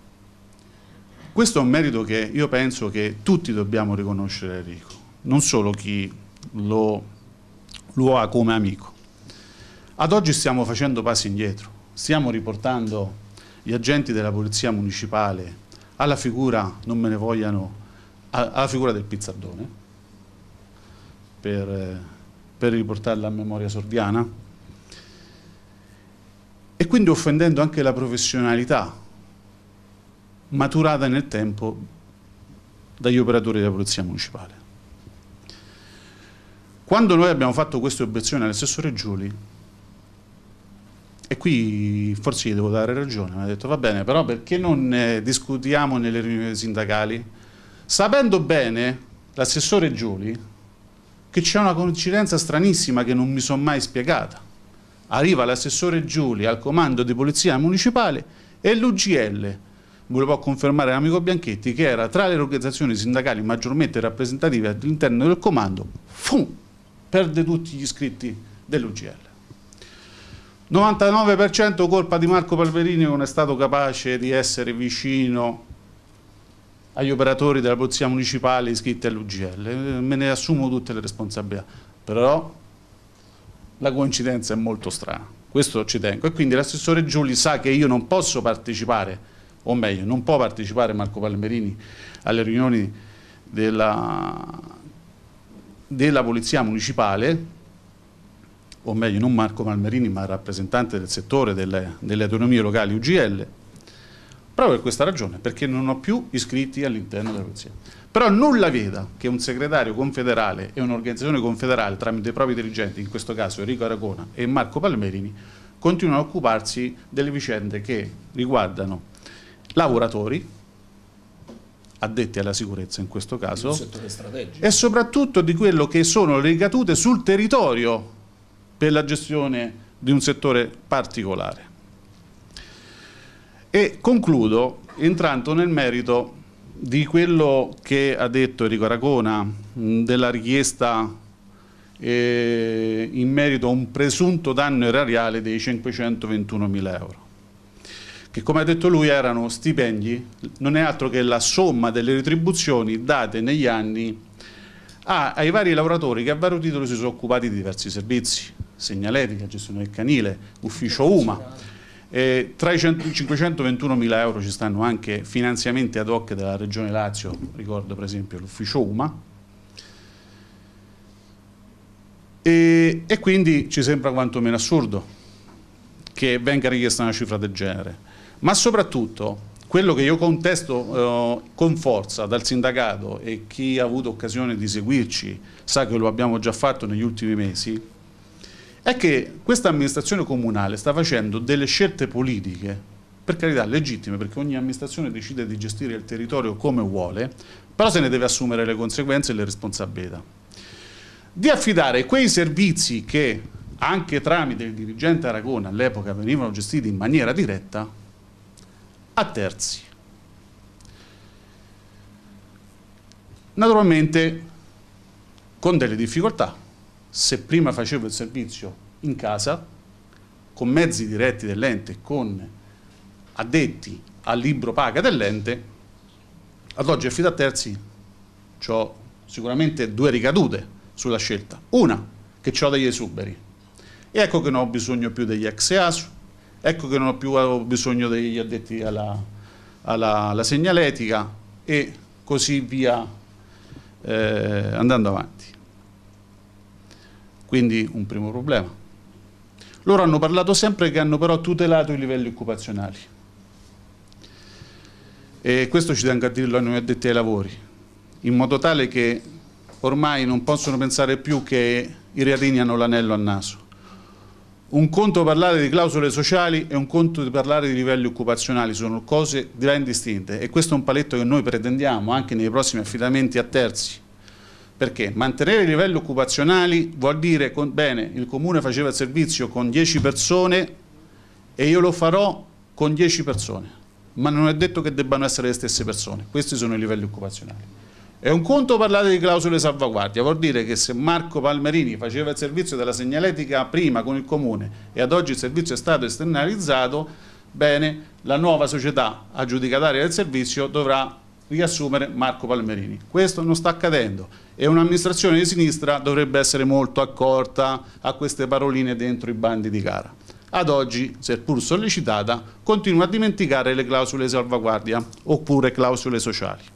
questo è un merito che io penso che tutti dobbiamo riconoscere a Enrico, non solo chi lo, lo ha come amico. Ad oggi stiamo facendo passi indietro, stiamo riportando gli agenti della Polizia Municipale alla figura, non me ne vogliano, alla figura del pizzardone, per, per riportarla a memoria sordiana, e quindi offendendo anche la professionalità maturata nel tempo dagli operatori della Polizia Municipale. Quando noi abbiamo fatto queste obiezioni all'assessore Giuli, e qui forse gli devo dare ragione, mi ha detto va bene, però perché non eh, discutiamo nelle riunioni sindacali? Sapendo bene l'assessore Giuli che c'è una coincidenza stranissima che non mi sono mai spiegata. Arriva l'assessore Giuli al comando di polizia municipale e l'UGL volevo confermare l'amico Bianchetti che era tra le organizzazioni sindacali maggiormente rappresentative all'interno del comando, fu, perde tutti gli iscritti dell'UGL. 99% colpa di Marco Palverini che non è stato capace di essere vicino agli operatori della Polizia Municipale iscritti all'UGL, me ne assumo tutte le responsabilità, però la coincidenza è molto strana, questo ci tengo e quindi l'assessore Giuli sa che io non posso partecipare o meglio, non può partecipare Marco Palmerini alle riunioni della, della Polizia Municipale, o meglio non Marco Palmerini ma rappresentante del settore delle, delle autonomie locali UGL, proprio per questa ragione, perché non ho più iscritti all'interno della Polizia. Però nulla veda che un segretario confederale e un'organizzazione confederale tramite i propri dirigenti, in questo caso Enrico Aragona e Marco Palmerini, continuano a occuparsi delle vicende che riguardano lavoratori, addetti alla sicurezza in questo caso, e soprattutto di quello che sono le ricadute sul territorio per la gestione di un settore particolare. E concludo entrando nel merito di quello che ha detto Enrico Aragona della richiesta eh, in merito a un presunto danno erariale dei 521 mila euro che come ha detto lui erano stipendi, non è altro che la somma delle retribuzioni date negli anni a, ai vari lavoratori che a vario titolo si sono occupati di diversi servizi, segnaletica, gestione del canile, ufficio UMA. Eh, tra i 521 mila euro ci stanno anche finanziamenti ad hoc della Regione Lazio, ricordo per esempio l'ufficio UMA, e, e, quindi ci sembra quantomeno assurdo che venga richiesta una cifra del genere ma soprattutto quello che io contesto eh, con forza dal sindacato e chi ha avuto occasione di seguirci sa che lo abbiamo già fatto negli ultimi mesi, è che questa amministrazione comunale sta facendo delle scelte politiche, per carità legittime, perché ogni amministrazione decide di gestire il territorio come vuole, però se ne deve assumere le conseguenze e le responsabilità. Di affidare quei servizi che anche tramite il dirigente Aragona all'epoca venivano gestiti in maniera diretta a terzi. Naturalmente con delle difficoltà. Se prima facevo il servizio in casa, con mezzi diretti dell'ente, con addetti al libro paga dell'ente, ad oggi affido a terzi ho sicuramente due ricadute sulla scelta. Una, che ho degli esuberi. E ecco che non ho bisogno più degli ex EASU, Ecco che non ho più bisogno degli addetti alla, alla, alla segnaletica e così via eh, andando avanti. Quindi un primo problema. Loro hanno parlato sempre che hanno però tutelato i livelli occupazionali. E questo ci tengo a dirlo a noi addetti ai lavori, in modo tale che ormai non possono pensare più che i riatini hanno l'anello al naso. Un conto parlare di clausole sociali e un conto di parlare di livelli occupazionali sono cose ben distinte e questo è un paletto che noi pretendiamo anche nei prossimi affidamenti a terzi. Perché mantenere i livelli occupazionali vuol dire, con, bene, il comune faceva il servizio con 10 persone e io lo farò con 10 persone, ma non è detto che debbano essere le stesse persone, questi sono i livelli occupazionali. È un conto parlare di clausole salvaguardia, vuol dire che se Marco Palmerini faceva il servizio della segnaletica prima con il comune e ad oggi il servizio è stato esternalizzato, bene, la nuova società aggiudicataria del servizio dovrà riassumere Marco Palmerini. Questo non sta accadendo e un'amministrazione di sinistra dovrebbe essere molto accorta a queste paroline dentro i bandi di gara. Ad oggi, seppur sollecitata, continua a dimenticare le clausole salvaguardia oppure clausole sociali.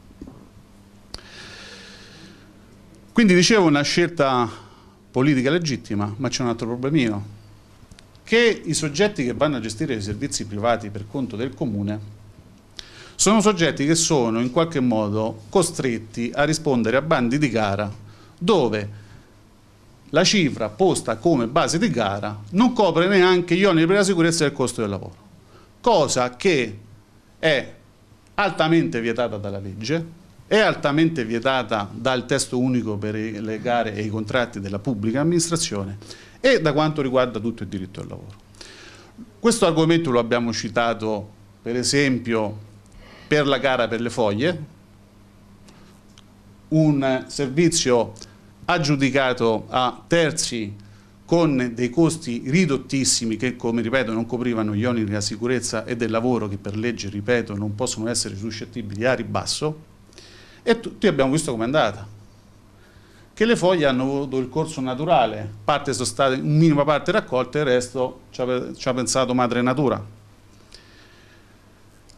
Quindi dicevo una scelta politica legittima, ma c'è un altro problemino, che i soggetti che vanno a gestire i servizi privati per conto del comune sono soggetti che sono in qualche modo costretti a rispondere a bandi di gara dove la cifra posta come base di gara non copre neanche gli oneri per la sicurezza e il costo del lavoro, cosa che è altamente vietata dalla legge è altamente vietata dal testo unico per le gare e i contratti della pubblica amministrazione e da quanto riguarda tutto il diritto al lavoro. Questo argomento lo abbiamo citato per esempio per la gara per le foglie, un servizio aggiudicato a terzi con dei costi ridottissimi che, come ripeto, non coprivano gli oneri della sicurezza e del lavoro che per legge, ripeto, non possono essere suscettibili a ribasso, e tutti abbiamo visto com'è andata. Che le foglie hanno avuto il corso naturale, parte sono state, in minima parte raccolte, il resto ci ha, ci ha pensato madre natura.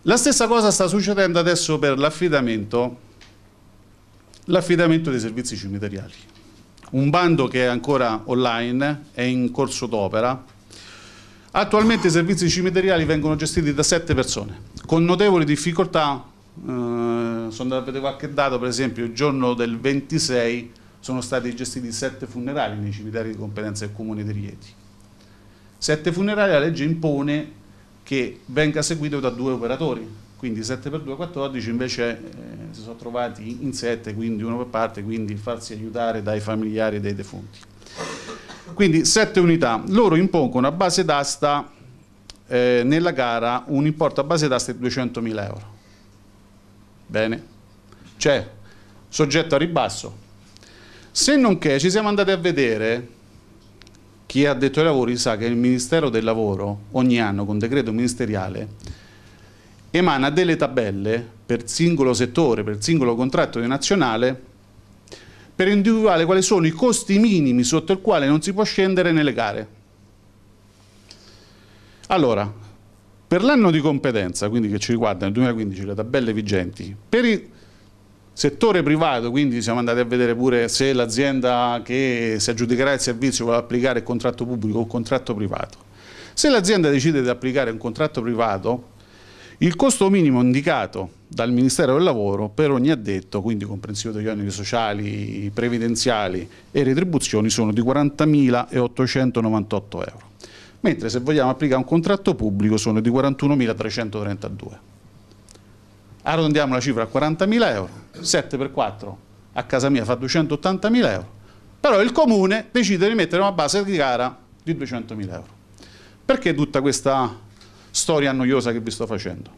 La stessa cosa sta succedendo adesso per l'affidamento l'affidamento dei servizi cimiteriali. Un bando che è ancora online, è in corso d'opera. Attualmente i servizi cimiteriali vengono gestiti da sette persone, con notevoli difficoltà eh, sono andato a vedere qualche dato, per esempio il giorno del 26 sono stati gestiti sette funerali nei cimiteri di competenza del Comune di Rieti. Sette funerali la legge impone che venga seguito da due operatori, quindi 7 per 2 14 invece eh, si sono trovati in 7, quindi uno per parte, quindi farsi aiutare dai familiari dei defunti. Quindi 7 unità, loro impongono a base d'asta eh, nella gara un importo a base d'asta di 200.000 euro Bene? Cioè, soggetto a ribasso. Se non che ci siamo andati a vedere, chi ha detto ai lavori sa che il Ministero del Lavoro ogni anno con decreto ministeriale emana delle tabelle per singolo settore, per singolo contratto nazionale, per individuare quali sono i costi minimi sotto il quale non si può scendere nelle gare. Allora, per l'anno di competenza, quindi che ci riguarda nel 2015, le tabelle vigenti, per il settore privato, quindi siamo andati a vedere pure se l'azienda che si aggiudicherà il servizio vuole applicare il contratto pubblico o il contratto privato. Se l'azienda decide di applicare un contratto privato, il costo minimo indicato dal Ministero del Lavoro per ogni addetto, quindi comprensivo degli oneri sociali, previdenziali e retribuzioni, sono di 40.898 euro mentre se vogliamo applicare un contratto pubblico sono di 41.332. Arrondiamo la cifra a 40.000 euro, 7 per 4 a casa mia fa 280.000 euro, però il comune decide di mettere una base di gara di 200.000 euro. Perché tutta questa storia noiosa che vi sto facendo?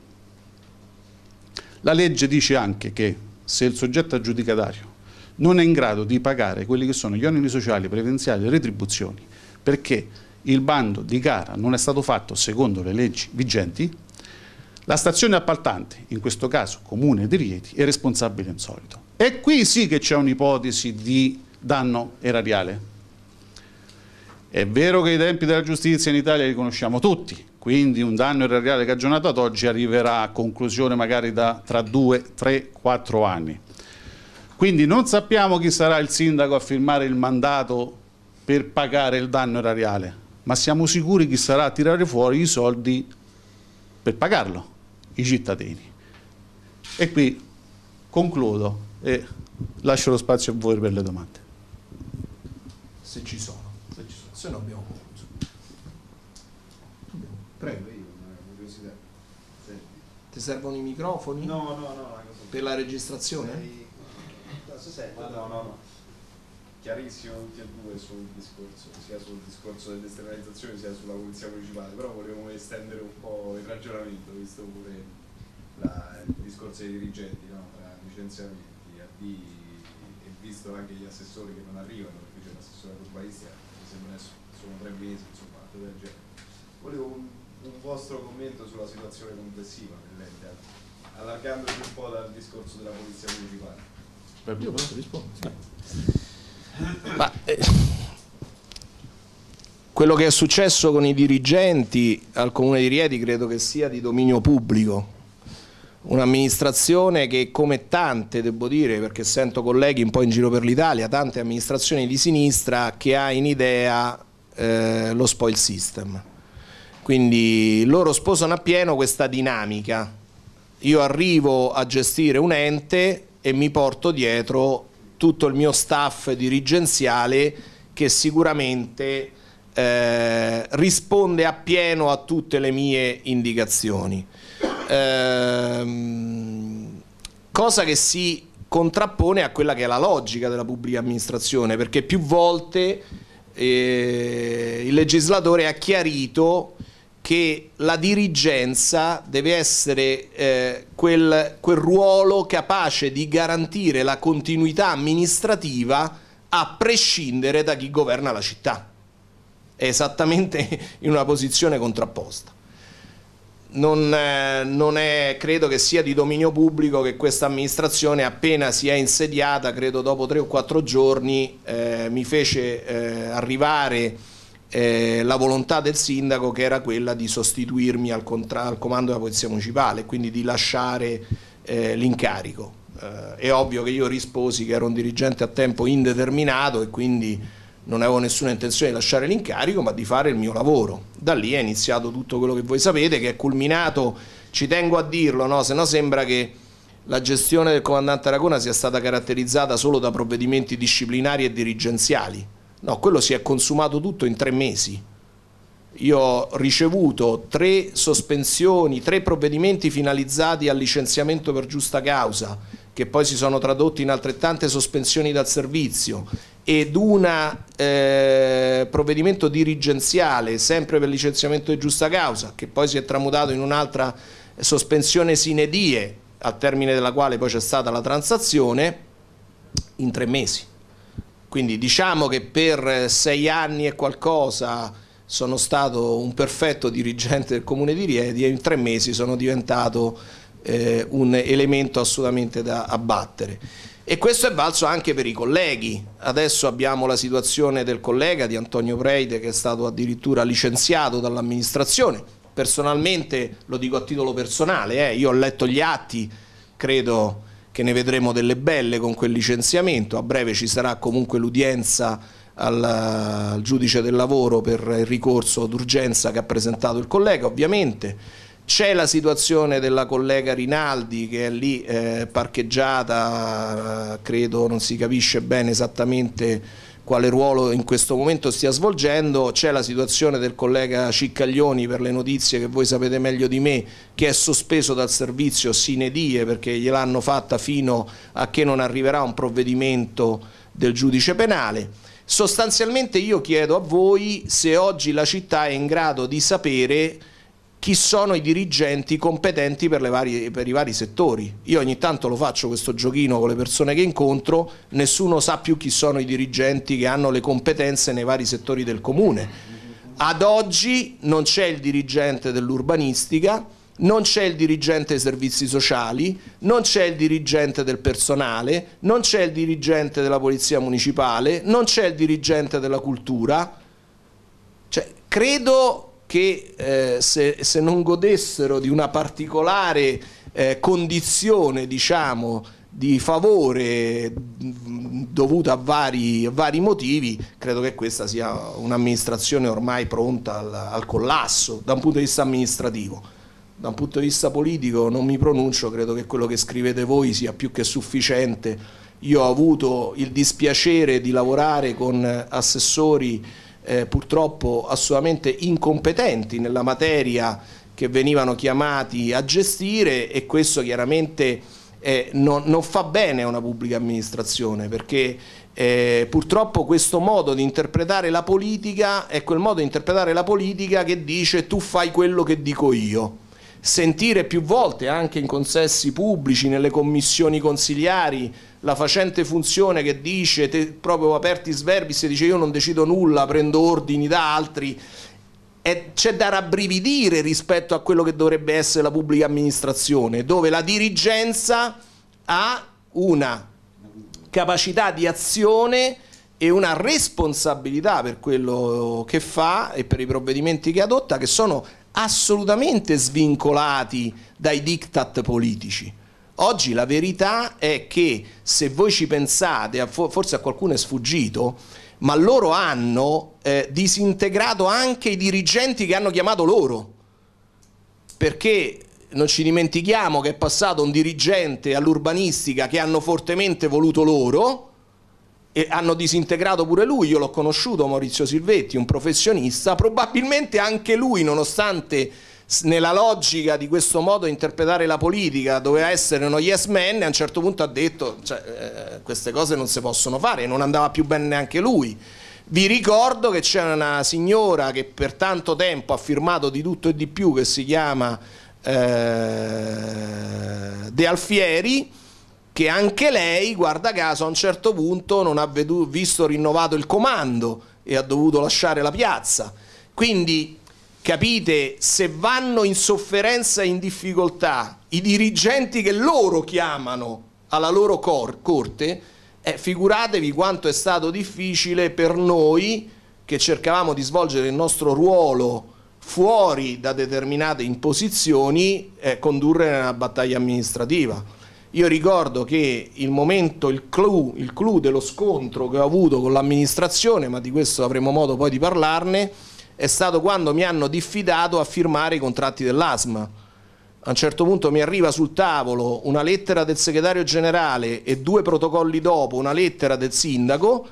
La legge dice anche che se il soggetto aggiudicatario non è in grado di pagare quelli che sono gli oneri sociali, previdenziali e retribuzioni, perché il bando di gara non è stato fatto secondo le leggi vigenti, la stazione appaltante, in questo caso Comune di Rieti, è responsabile in solito. E qui sì che c'è un'ipotesi di danno erariale. È vero che i tempi della giustizia in Italia li conosciamo tutti, quindi un danno erariale cagionato ad oggi arriverà a conclusione magari da, tra 2, 3, 4 anni. Quindi non sappiamo chi sarà il sindaco a firmare il mandato per pagare il danno erariale ma siamo sicuri che sarà a tirare fuori i soldi per pagarlo, i cittadini. E qui concludo e lascio lo spazio a voi per le domande. Se ci sono, se, ci sono. se no abbiamo concluso. Prego, Ti servono i microfoni? No, no, no. Per la registrazione? Sei... No, no, no chiarissimo tutti e due sul discorso, sia sul discorso dell'esternalizzazione sia sulla polizia municipale, però volevo estendere un po' il ragionamento, visto pure la, il discorso dei dirigenti, no? tra licenziamenti, avvii e visto anche gli assessori che non arrivano, perché c'è l'assessore urbanistica, mi sembra sono tre mesi, insomma, tutto del genere. Volevo un, un, vostro commento sulla situazione complessiva dell'ente, allargandoci un po' dal discorso della polizia municipale. Io posso rispondere. Sì. Ma, eh, quello che è successo con i dirigenti al Comune di Rieti credo che sia di dominio pubblico. Un'amministrazione che come tante, devo dire, perché sento colleghi un po' in giro per l'Italia, tante amministrazioni di sinistra che ha in idea eh, lo spoil system. Quindi loro sposano appieno questa dinamica. Io arrivo a gestire un ente e mi porto dietro tutto il mio staff dirigenziale che sicuramente eh, risponde appieno a tutte le mie indicazioni. Eh, cosa che si contrappone a quella che è la logica della pubblica amministrazione, perché più volte eh, il legislatore ha chiarito che la dirigenza deve essere eh, quel, quel ruolo capace di garantire la continuità amministrativa a prescindere da chi governa la città. È esattamente in una posizione contrapposta. Non, eh, non, è, credo che sia di dominio pubblico che questa amministrazione appena si è insediata, credo dopo tre o quattro giorni, eh, mi fece eh, arrivare eh, la volontà del sindaco che era quella di sostituirmi al, al comando della Polizia Municipale, quindi di lasciare eh, l'incarico. Eh, è ovvio che io risposi che ero un dirigente a tempo indeterminato e quindi non avevo nessuna intenzione di lasciare l'incarico, ma di fare il mio lavoro. Da lì è iniziato tutto quello che voi sapete, che è culminato, ci tengo a dirlo, no? se no sembra che la gestione del comandante Aragona sia stata caratterizzata solo da provvedimenti disciplinari e dirigenziali No, quello si è consumato tutto in tre mesi. Io ho ricevuto tre sospensioni, tre provvedimenti finalizzati al licenziamento per giusta causa, che poi si sono tradotti in altrettante sospensioni dal servizio, ed un eh, provvedimento dirigenziale, sempre per licenziamento di giusta causa, che poi si è tramutato in un'altra sospensione sine die, al termine della quale poi c'è stata la transazione, in tre mesi. Quindi diciamo che per eh, sei anni e qualcosa sono stato un perfetto dirigente del comune di Riedi e in tre mesi sono diventato eh, un elemento assolutamente da abbattere. E questo è valso anche per i colleghi. Adesso abbiamo la situazione del collega di Antonio Preide che è stato addirittura licenziato dall'amministrazione. Personalmente, lo dico a titolo personale, eh, io ho letto gli atti, credo che ne vedremo delle belle con quel licenziamento, a breve ci sarà comunque l'udienza al, al, giudice del lavoro per il ricorso d'urgenza che ha presentato il collega, ovviamente. C'è la situazione della collega Rinaldi che è lì eh, parcheggiata, eh, credo non si capisce bene esattamente quale ruolo in questo momento stia svolgendo, c'è la situazione del collega Ciccaglioni per le notizie che voi sapete meglio di me che è sospeso dal servizio sine die perché gliel'hanno fatta fino a che non arriverà un provvedimento del giudice penale. Sostanzialmente io chiedo a voi se oggi la città è in grado di sapere chi sono i dirigenti competenti per, varie, per, i vari settori. Io ogni tanto lo faccio questo giochino con le persone che incontro, nessuno sa più chi sono i dirigenti che hanno le competenze nei vari settori del comune. Ad oggi non c'è il dirigente dell'urbanistica, non c'è il dirigente dei servizi sociali, non c'è il dirigente del personale, non c'è il dirigente della polizia municipale, non c'è il dirigente della cultura. Cioè, credo che eh, se, se, non godessero di una particolare eh, condizione diciamo, di favore dovuta a vari, a vari, motivi, credo che questa sia un'amministrazione ormai pronta al, al collasso da un punto di vista amministrativo da un punto di vista politico non mi pronuncio, credo che quello che scrivete voi sia più che sufficiente. Io ho avuto il dispiacere di lavorare con eh, assessori eh, purtroppo assolutamente incompetenti nella materia che venivano chiamati a gestire e questo chiaramente eh, non, non, fa bene a una pubblica amministrazione perché eh, purtroppo questo modo di interpretare la politica è quel modo di interpretare la politica che dice tu fai quello che dico io sentire più volte anche in consessi pubblici, nelle commissioni consigliari, la facente funzione che dice, te, proprio Apertis Verbis, dice io non decido nulla, prendo ordini da altri, c'è da rabbrividire rispetto a quello che dovrebbe essere la pubblica amministrazione, dove la dirigenza ha una capacità di azione e una responsabilità per quello che fa e per i provvedimenti che adotta che sono assolutamente svincolati dai diktat politici. Oggi la verità è che se voi ci pensate, forse a qualcuno è sfuggito, ma loro hanno eh, disintegrato anche i dirigenti che hanno chiamato loro, perché non ci dimentichiamo che è passato un dirigente all'urbanistica che hanno fortemente voluto loro, e hanno disintegrato pure lui, io l'ho conosciuto Maurizio Silvetti, un professionista, probabilmente anche lui nonostante nella logica di questo modo di interpretare la politica doveva essere uno yes man e a un certo punto ha detto cioè, eh, queste cose non si possono fare, non andava più bene neanche lui. Vi ricordo che c'è una signora che per tanto tempo ha firmato di tutto e di più che si chiama eh, De Alfieri perché anche lei, guarda caso, a un certo punto non ha vedu- visto rinnovato il comando e ha dovuto lasciare la piazza. Quindi capite, se vanno in sofferenza e in difficoltà i dirigenti che loro chiamano alla loro cor- corte, eh, figuratevi quanto è stato difficile per noi che cercavamo di svolgere il nostro ruolo fuori da determinate imposizioni, eh, condurre una battaglia amministrativa. Io ricordo che il momento, il clou, il clou dello scontro che ho avuto con l'amministrazione, ma di questo avremo modo poi di parlarne, è stato quando mi hanno diffidato a firmare i contratti dell'ASMA. A un certo punto mi arriva sul tavolo una lettera del segretario generale e due protocolli dopo una lettera del sindaco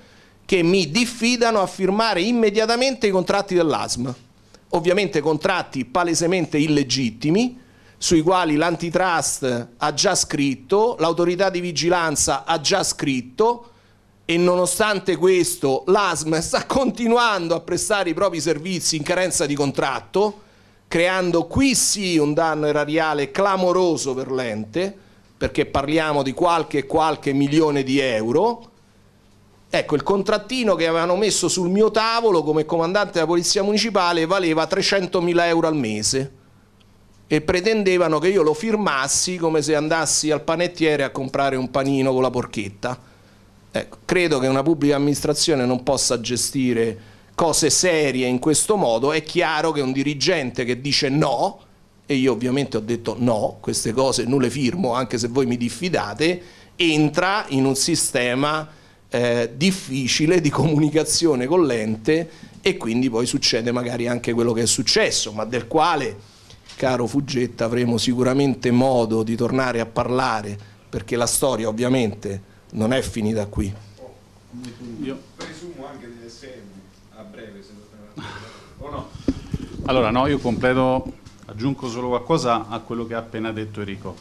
che mi diffidano a firmare immediatamente i contratti dell'ASM. Ovviamente contratti palesemente illegittimi sui quali l'antitrust ha già scritto, l'autorità di vigilanza ha già scritto e nonostante questo l'ASM sta continuando a prestare i propri servizi in carenza di contratto, creando qui sì un danno erariale clamoroso per l'ente, perché parliamo di qualche qualche milione di euro. Ecco, il contrattino che avevano messo sul mio tavolo come comandante della Polizia Municipale valeva 300.000 euro al mese e pretendevano che io lo firmassi come se andassi al panettiere a comprare un panino con la porchetta. Ecco, credo che una pubblica amministrazione non possa gestire cose serie in questo modo. È chiaro che un dirigente che dice no, e io ovviamente ho detto no, queste cose non le firmo anche se voi mi diffidate, entra in un sistema eh, difficile di comunicazione con l'ente e quindi poi succede magari anche quello che è successo, ma del quale caro Fuggetta, avremo sicuramente modo di tornare a parlare, perché la storia ovviamente non è finita qui. io presumo anche di essere a breve, se lo o no? Allora, no, io completo, aggiungo solo qualcosa a quello che ha appena detto Enrico.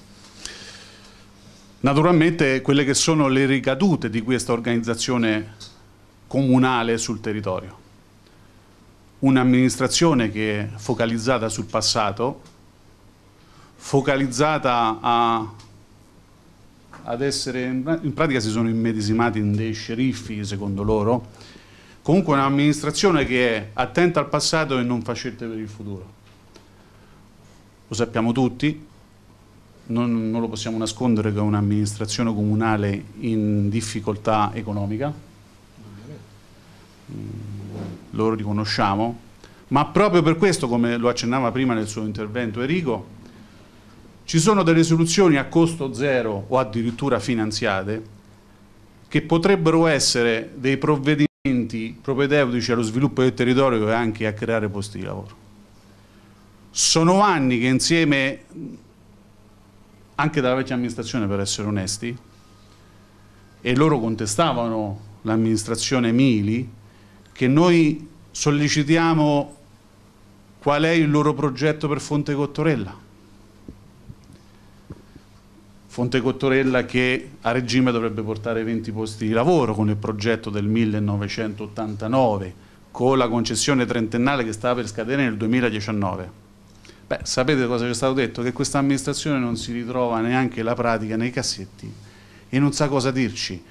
Naturalmente quelle che sono le ricadute di questa organizzazione comunale sul territorio un'amministrazione che è focalizzata sul passato, focalizzata a, ad essere, in pratica si sono immedesimati in dei sceriffi secondo loro, comunque un'amministrazione che è attenta al passato e non fa scelte per il futuro. Lo sappiamo tutti, non, non lo possiamo nascondere che è un'amministrazione comunale in difficoltà economica. Mm lo riconosciamo, ma proprio per questo, come lo accennava prima nel suo intervento Enrico, ci sono delle soluzioni a costo zero o addirittura finanziate che potrebbero essere dei provvedimenti propedeutici allo sviluppo del territorio e anche a creare posti di lavoro. Sono anni che insieme, anche dalla vecchia amministrazione per essere onesti, e loro contestavano l'amministrazione Mili, che noi sollecitiamo qual è il loro progetto per Fonte Cottorella. Fonte Cottorella che a regime dovrebbe portare 20 posti di lavoro con il progetto del 1989, con la concessione trentennale che stava per scadere nel 2019. Beh, sapete cosa ci è stato detto? Che questa amministrazione non si ritrova neanche la pratica nei cassetti e non sa cosa dirci.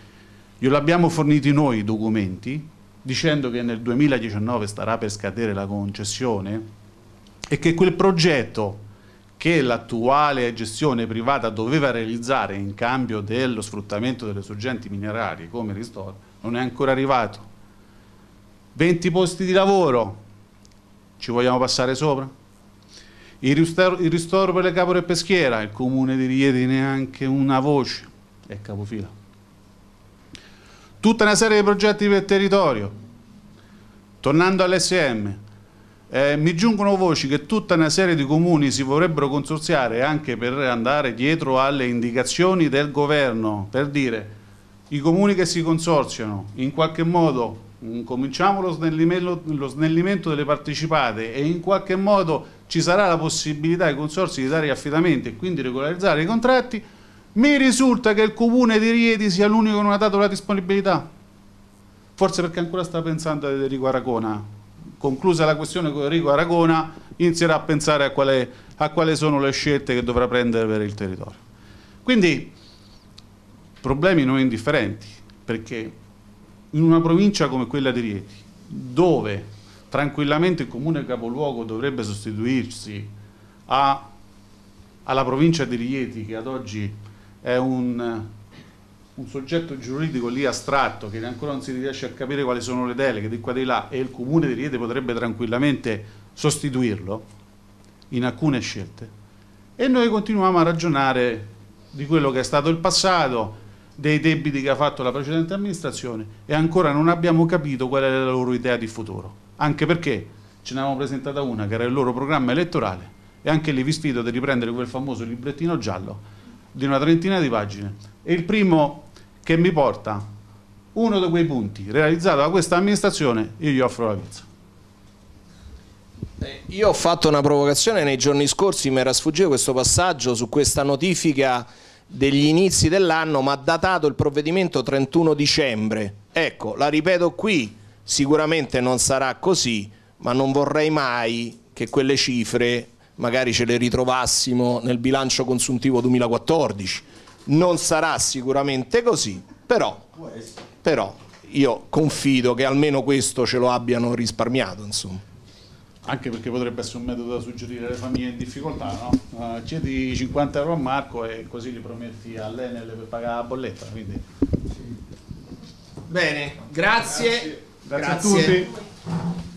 Glielo abbiamo forniti noi i documenti, dicendo che nel 2019 starà per scadere la concessione e che quel progetto che l'attuale gestione privata doveva realizzare in cambio dello sfruttamento delle sorgenti minerarie come ristoro non è ancora arrivato. 20 posti di lavoro, ci vogliamo passare sopra? Il ristoro, il ristoro per le capore e peschiera, il comune di Rieti neanche una voce, è capofila tutta una serie di progetti per territorio. Tornando all'SM, eh, mi giungono voci che tutta una serie di comuni si vorrebbero consorziare anche per andare dietro alle indicazioni del governo, per dire i comuni che si consorziano in qualche modo mm, cominciamo lo snellimento, lo snellimento, delle partecipate e in qualche modo ci sarà la possibilità ai consorsi di dare gli affidamenti e quindi regolarizzare i contratti mi risulta che il comune di Rieti sia l'unico che non ha dato la disponibilità. Forse perché ancora sta pensando ad Enrico Aragona. Conclusa la questione con Enrico Aragona, inizierà a pensare a, quale, a quali sono le scelte che dovrà prendere per il territorio. Quindi, problemi non indifferenti, perché in una provincia come quella di Rieti, dove tranquillamente il comune capoluogo dovrebbe sostituirsi a alla provincia di Rieti che ad oggi è un, eh, un soggetto giuridico lì astratto che ancora non si riesce a capire quali sono le deleghe di qua e di là e il comune di Riete potrebbe tranquillamente sostituirlo in alcune scelte e noi continuiamo a ragionare di quello che è stato il passato dei debiti che ha fatto la precedente amministrazione e ancora non abbiamo capito qual è la loro idea di futuro anche perché ce ne avevamo presentata una che era il loro programma elettorale e anche lì vi sfido di riprendere quel famoso librettino giallo di una trentina di pagine. E il primo che mi porta uno di quei punti realizzato da questa amministrazione, io gli offro la pizza. Eh, io ho fatto una provocazione nei giorni scorsi, mi era sfuggito questo passaggio su questa notifica degli inizi dell'anno, ma datato il provvedimento 31 dicembre. Ecco, la ripeto qui, sicuramente non sarà così, ma non vorrei mai che quelle cifre magari ce le ritrovassimo nel bilancio consuntivo 2014. Non sarà sicuramente così, però, però io confido che almeno questo ce lo abbiano risparmiato. Insomma. Anche perché potrebbe essere un metodo da suggerire alle famiglie in difficoltà, no? Uh, chiedi 50 euro a Marco e così li prometti all'Enel per pagare la bolletta. Quindi. Bene, grazie. Grazie, grazie, grazie. a tutti.